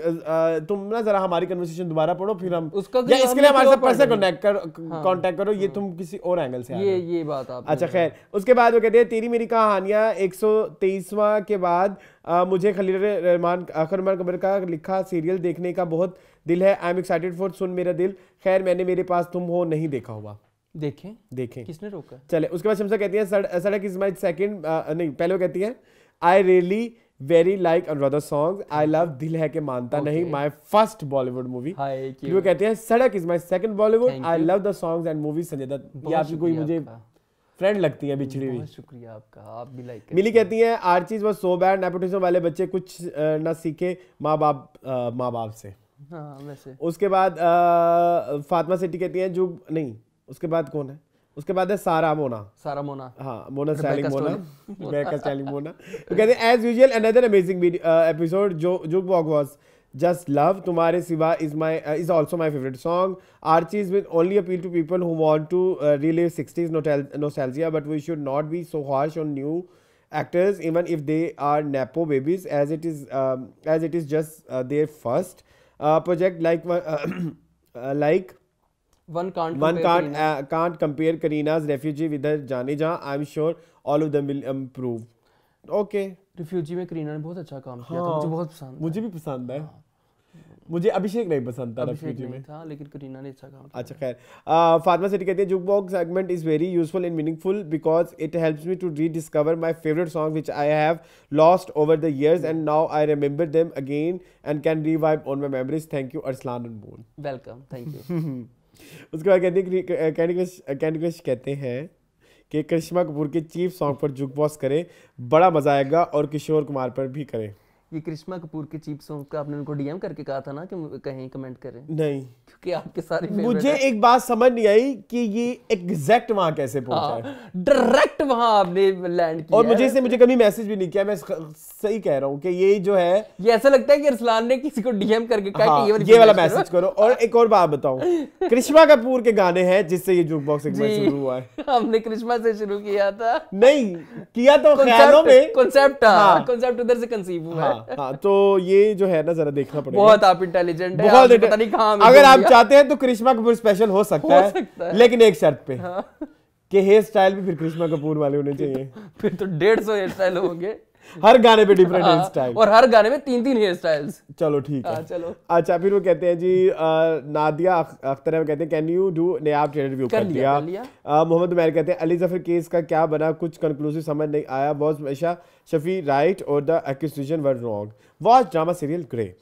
तुम ना जरा हमारी कन्वर्सेशन दोबारा पढ़ो फिर हम उसका या इसके लिए हमारे साथ पर्सनल कर हाँ, करो हाँ, ये तुम किसी और एंगल से ये ये बात आप अच्छा खैर उसके बाद वो कहते हैं तेरी मेरी कहानियाँ एक सौ के बाद आ, uh, मुझे खलील रहमान आखिर उमर कबर का लिखा सीरियल देखने का बहुत दिल है आई एम एक्साइटेड फॉर सुन मेरा दिल खैर मैंने मेरे पास तुम हो नहीं देखा हुआ देखें देखें किसने रोका चले उसके बाद शमसा कहती है सड़क इज माई सेकेंड नहीं पहले वो कहती है I really very like Anuradha song I love दिल है के मानता okay. नहीं माई फर्स्ट बॉलीवुड मूवी वो कहते हैं Sadak is my second Bollywood I love the song and movie Sanjay Dutt ये कोई मुझे फ्रेंड लगती है बिछड़ी हुई शुक्रिया आपका आप भी लाइक मिली कहती हैं आर चीज वॉज सो बैड नेपोटिज्म वाले बच्चे कुछ ना सीखे माँ बाप माँ बाप से हाँ, वैसे उसके बाद फातिमा सिटी कहती हैं जो नहीं उसके बाद कौन है उसके बाद है सारा मोना सारा मोना हाँ Mona styling Mona Rebecca styling Mona तो कहते हैं as usual another amazing episode जो जो वॉक वाज जस्ट लव तुम्हारे सिवा is my is also my favourite song Archie is with only appeal to people who want to relieve sixties nostalgia but we should not be so harsh on new actors even if they are nepo babies as it is as it is just there first project like like one can't one can't can't compare Kareena's refugee with with her Jaane Jaan. I'm sure all of them will improve. Okay. Refugee में करीना ने बहुत अच्छा काम किया हाँ, था मुझे हाँ, बहुत पसंद मुझे भी पसंद है हाँ। मुझे अभिषेक नहीं पसंद था अभिषेक में था लेकिन करीना ने अच्छा काम अच्छा खैर फार्मा सिटी कहती है jukebox segment is very useful and meaningful because it helps me to rediscover my favourite song which I have lost over the years and now I remember them again and can revive on my memories thank you Arsalan Anmol welcome thank you उसके बाद candy crush candy crush कहते हैं कि करिश्मा कपूर के chief song पर boss करें बड़ा मज़ा आएगा और किशोर कुमार पर भी करें ये कृष्णा कपूर के चीप सॉन्ग का आपने उनको डीएम करके कहा था ना कि कहीं कमेंट करें नहीं क्योंकि आपके सारे मुझे एक बात समझ नहीं आई कि ये एग्जैक्ट वहां कैसे पहुंचा हाँ, है डायरेक्ट वहां आपने लैंड किया और मुझे इसने मुझे कभी मैसेज भी नहीं किया मैं सही कह रहा हूँ कि ये जो है ये ऐसा लगता है कि अरसलान ने किसी को डीएम करके कहा कि हाँ, ये वाला मैसेज करो और एक और बात बताऊं कृष्णा कपूर के गाने हैं जिससे ये जूक बॉक्स सेगमेंट शुरू हुआ है हमने कृष्णा से शुरू किया था नहीं किया तो ख्यालों में कॉन्सेप्ट कॉन्सेप्ट हाँ, उधर से कंसीव हुआ है हाँ, हाँ तो ये जो है ना जरा देखना पड़ेगा बहुत आप इंटेलिजेंट है बहुत पता नहीं कहाँ अगर आप चाहते हैं तो करिश्मा कपूर स्पेशल हो सकता, हो है, है लेकिन एक शर्त पे हाँ। कि हेयर स्टाइल भी फिर करिश्मा कपूर वाले होने चाहिए फिर तो डेढ़ सौ हेयर स्टाइल होंगे हर गाने पे डिफरेंट हेयर स्टाइल और हर गाने में तीन तीन हेयर स्टाइल्स चलो ठीक है हाँ, चलो अच्छा फिर वो कहते हैं जी नादिया अख्तर है कहते हैं can you do Nayab trade review कर लिया मोहम्मद उमैर कहते हैं अली जफर केस का क्या बना कुछ कंक्लूसिव समझ नहीं आया बॉस हमेशा शफी राइट और the accusation were wrong watch drama serial grey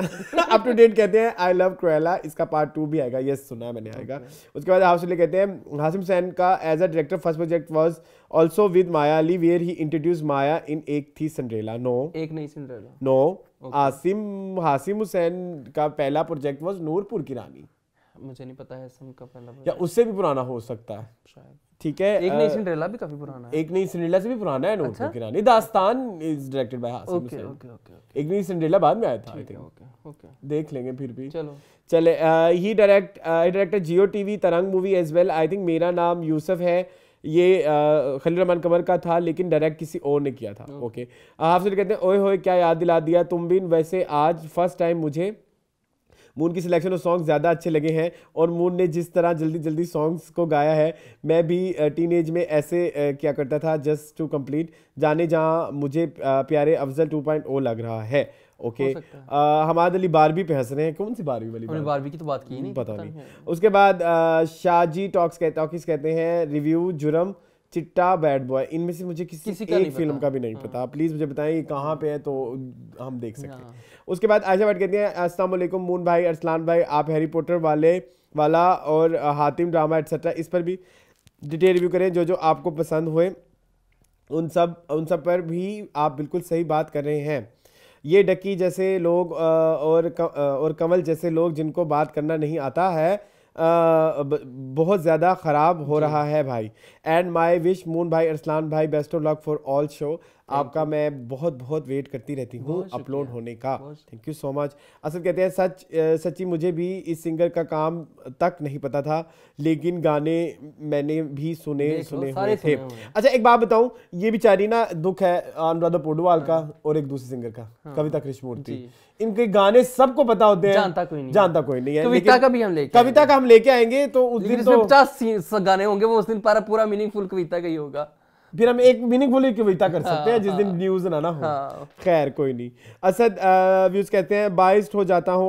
up to date कहते हैं आई लव क्रोएला इसका पार्ट टू भी आएगा ये सुना है मैंने आएगा उसके बाद हाउस ले कहते हैं हासिम सैन का as a director first project was also with Maya Ali where he introduce Maya in एक थी सिंड्रेला नो एक नहीं सिंड्रेला नो हासिम हासिम हुसैन का पहला प्रोजेक्ट वॉज नूरपुर की रानी मुझे नहीं पता है का पहला या उससे भी पुराना हो सकता है शायद ठीक है एक नई सिंड्रेला भी काफी पुराना है एक नई सिंड्रेला से भी पुराना है नोट अच्छा। की रानी दास्तान is directed by Hasim okay okay okay एक नई सिंड्रेला बाद में आया था आई थिंक ओके ओके देख लेंगे फिर भी चलो चले ही डायरेक्ट ही directed Geo TV Tarang movie as well I think मेरा नाम यूसुफ है ये खलील रहमान कमर का था लेकिन डायरेक्ट किसी और ने किया था ओके हाफिज कहते हैं ओए होए क्या याद दिला दिया तुम भी वैसे आज फर्स्ट टाइम मुझे मून की सिलेक्शन और सॉन्ग ज़्यादा अच्छे लगे हैं और मून ने जिस तरह जल्दी जल्दी सॉन्ग्स को गाया है मैं भी टीन एज में ऐसे क्या करता था जस्ट टू कम्प्लीट जाने जहाँ मुझे प्यारे अफजल टू पॉइंट ओ लग रहा है ओके हमाद अली बारहवीं पे हंस रहे हैं कौन सी बारवी वाली बारहवीं की तो बात की नहीं पता नहीं उसके बाद शाहजी टॉक्स कहते कहते हैं रिव्यू जुर्म चिट्टा बैड बॉय इनमें से मुझे किसी, किसी का एक फिल्म का भी नहीं हाँ। पता प्लीज मुझे बताएं ये कहाँ पे है तो हम देख सकते हैं हाँ। उसके बाद आयशा भट्ट कहती हैं असलम मून भाई अरसलान भाई आप हैरी पोटर वाले वाला और हातिम ड्रामा एट्सट्रा इस पर भी डिटेल रिव्यू करें जो जो आपको पसंद हुए उन सब उन सब पर भी आप बिल्कुल सही बात कर रहे हैं ये डक्की जैसे लोग और और कमल जैसे लोग जिनको बात करना नहीं आता है बहुत ज़्यादा ख़राब हो रहा है भाई एंड माई विश मून भाई अरसलान भाई best of luck for all show आपका मैं बहुत बहुत वेट करती रहती हूँ अपलोड होने का थैंक यू सो मच असल कहते हैं सच सच्ची मुझे भी इस सिंगर का काम तक नहीं पता था लेकिन गाने मैंने भी सुने सुने हुए थे अच्छा एक बात बताऊँ ये बेचारी ना दुख है अनुराधा पोडवाल का हाँ। और एक दूसरे सिंगर का हाँ। कविता कृष्णमूर्ति इनके गाने सबको पता होते हैं जानता कोई नहीं जानता कोई नहीं है कविता का भी हम लेके कविता का हम लेके आएंगे तो उस दिन तो पचास गाने होंगे वो उस दिन पूरा मीनिंगफुल कविता का ही होगा फिर हम एक मीनिंगफुल कविता कर सकते हैं हाँ, जिस दिन न्यूज हाँ। ना ना हो हाँ। खैर कोई नहीं असद व्यूज कहते हैं बाइस्ड हो जाता हूँ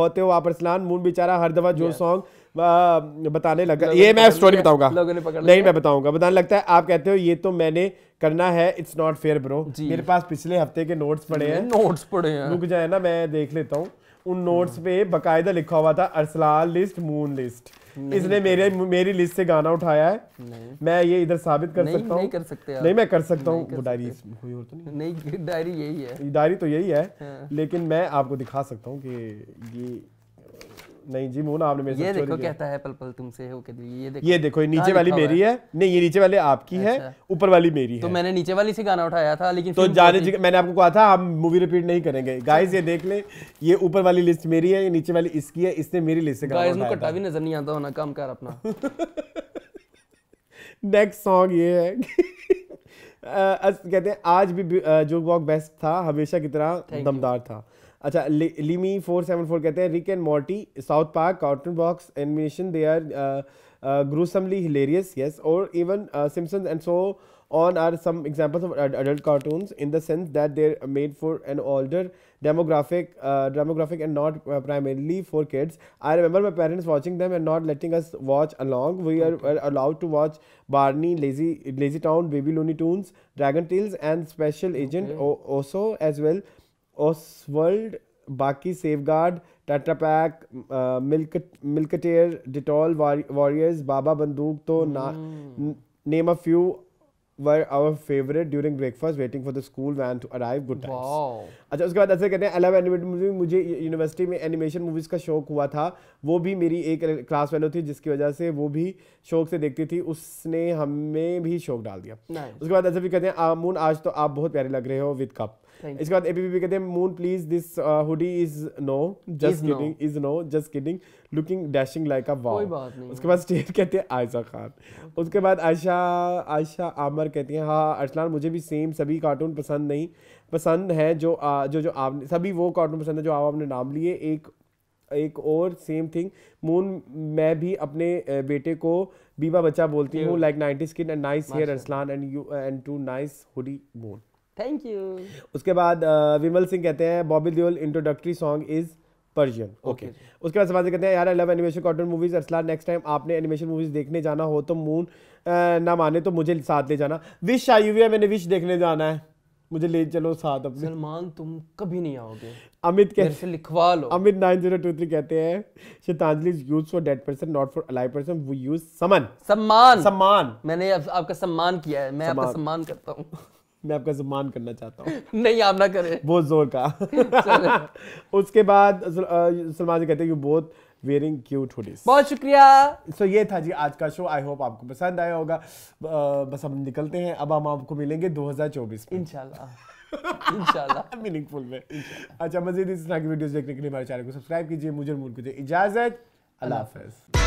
होते हो आप अरसलान मून बेचारा हर दफा जो सॉन्ग बताने लगा ये मैं स्टोरी बताऊंगा नहीं मैं बताऊंगा बताने लगता है आप कहते हो ये तो मैंने करना है इट्स नॉट फेयर ब्रो मेरे पास पिछले हफ्ते के नोट्स पड़े हैं नोट्स पड़े हैं रुक जाए ना मैं देख लेता हूँ उन नोट्स पे बकायदा लिखा हुआ था अरसलान लिस्ट मून लिस्ट इसने मेरे मेरी लिस्ट से गाना उठाया है मैं ये इधर साबित कर सकता हूँ नहीं कर सकते नहीं मैं कर सकता हूँ डायरी तो नहीं डायरी यही है डायरी तो यही है हाँ। लेकिन मैं आपको दिखा सकता हूँ कि ये नहीं जी मोना आपने मेरे ये देखो कहता है पल पल तुमसे हो के दिल ये देखो ये देखो ये नीचे वाली मेरी है नहीं ये नीचे वाली आपकी है अच्छा। ऊपर वाली मेरी तो है तो मैंने नीचे वाली से गाना उठाया था लेकिन तो जाने मैंने आपको कहा था हम मूवी रिपीट नहीं करेंगे गाइस ये देख ले ये ऊपर वाली लिस्ट मेरी है ये नीचे वाली इसकी है इसने मेरी लिस्ट से गाना गाइस कट्टा भी नजर नहीं आता होना काम कर अपना नेक्स्ट सॉन्ग ये है कहते हैं आज भी जो वॉक बेस्ट था हमेशा की तरह दमदार था अच्छा लिमी फोर सेवन फोर कहते हैं Rick and Morty South Park cartoon box animation they are gruesomely hilarious yes और even Simpson and so on are some examples of adult cartoons in the sense that they're made for an older demographic demographic and not primarily for kids I remember my parents watching them and not letting us watch along we are allowed to watch Barney lazy lazy town baby Looney Tunes dragon टील्स and special agent Oso as well Oswald बाकी Safeguard Tetra Pak milk मिल्कटेयर Dettol warriors बाबा बंदूक तो ना name a few were our favourite during breakfast waiting for the school van to arrive good अच्छा उसके बाद ऐसे कहते हैं अलव एनिमेटेड मूवी मुझे यूनिवर्सिटी में एनिमेशन मूवीज़ का शौक हुआ था वो भी मेरी एक क्लास फेलो थी जिसकी वजह से वो भी शौक से देखती थी उसने हमें भी शौक डाल दिया उसके बाद ऐसे भी कहते हैं आमून आज तो आप बहुत प्यारे लग रहे हो विद कप इसके बाद एबीपी कहते हैं Moon please this hoodie is no just kidding is no just kidding looking dashing like a wow कोई बात नहीं उसके बाद स्टेट कहते हैं आयशा खान उसके बाद आयशा आयशा आमर कहती हैं हाँ अरसलान मुझे भी सेम सभी कार्टून पसंद नहीं पसंद है जो आ, जो जो आपने सभी वो कार्टून पसंद है जो आपने नाम लिए एक एक और सेम थिंग मून मैं भी अपने बेटे को बीबा बच्चा बोलती हूँ like ninety skin and nice hair Arsalan and you and too nice hoodie Moon thank you उसके बाद विमल सिंह कहते हैं Bobby Deol introductory song is Persian okay उसके बाद समाज कहते हैं यार I love animation cartoon movies असला नेक्स्ट टाइम आपने एनिमेशन मूवीज देखने जाना हो तो मून ना माने तो मुझे साथ ले जाना विश आई हुई है मैंने विश देखने जाना है मुझे ले चलो साथ अपने सलमान तुम कभी नहीं आओगे अमित कहते लिखवा लो Amit nine zero two three कहते हैं शतांजलि use for dead person not for alive person we use समन सम्मान सम्मान मैंने आपका सम्मान किया है मैं आपका सम्मान करता हूँ मैं आपका सम्मान करना चाहता हूँ नहीं आप ना करें बहुत जोर का उसके बाद सलमान जी कहते हैं कि बहुत वेयरिंग क्यूट हुडीज बहुत शुक्रिया सो so, ये था जी आज का शो आई होप आपको पसंद आया होगा बस हम निकलते हैं अब हम आपको मिलेंगे 2024 में इंशाल्लाह मीनिंगफुल में अच्छा मजीद इस तरह की वीडियोस देखने के लिए हमारे चैनल को सब्सक्राइब कीजिए मुझे मुल्क इजाजत अल्लाह हाफिज़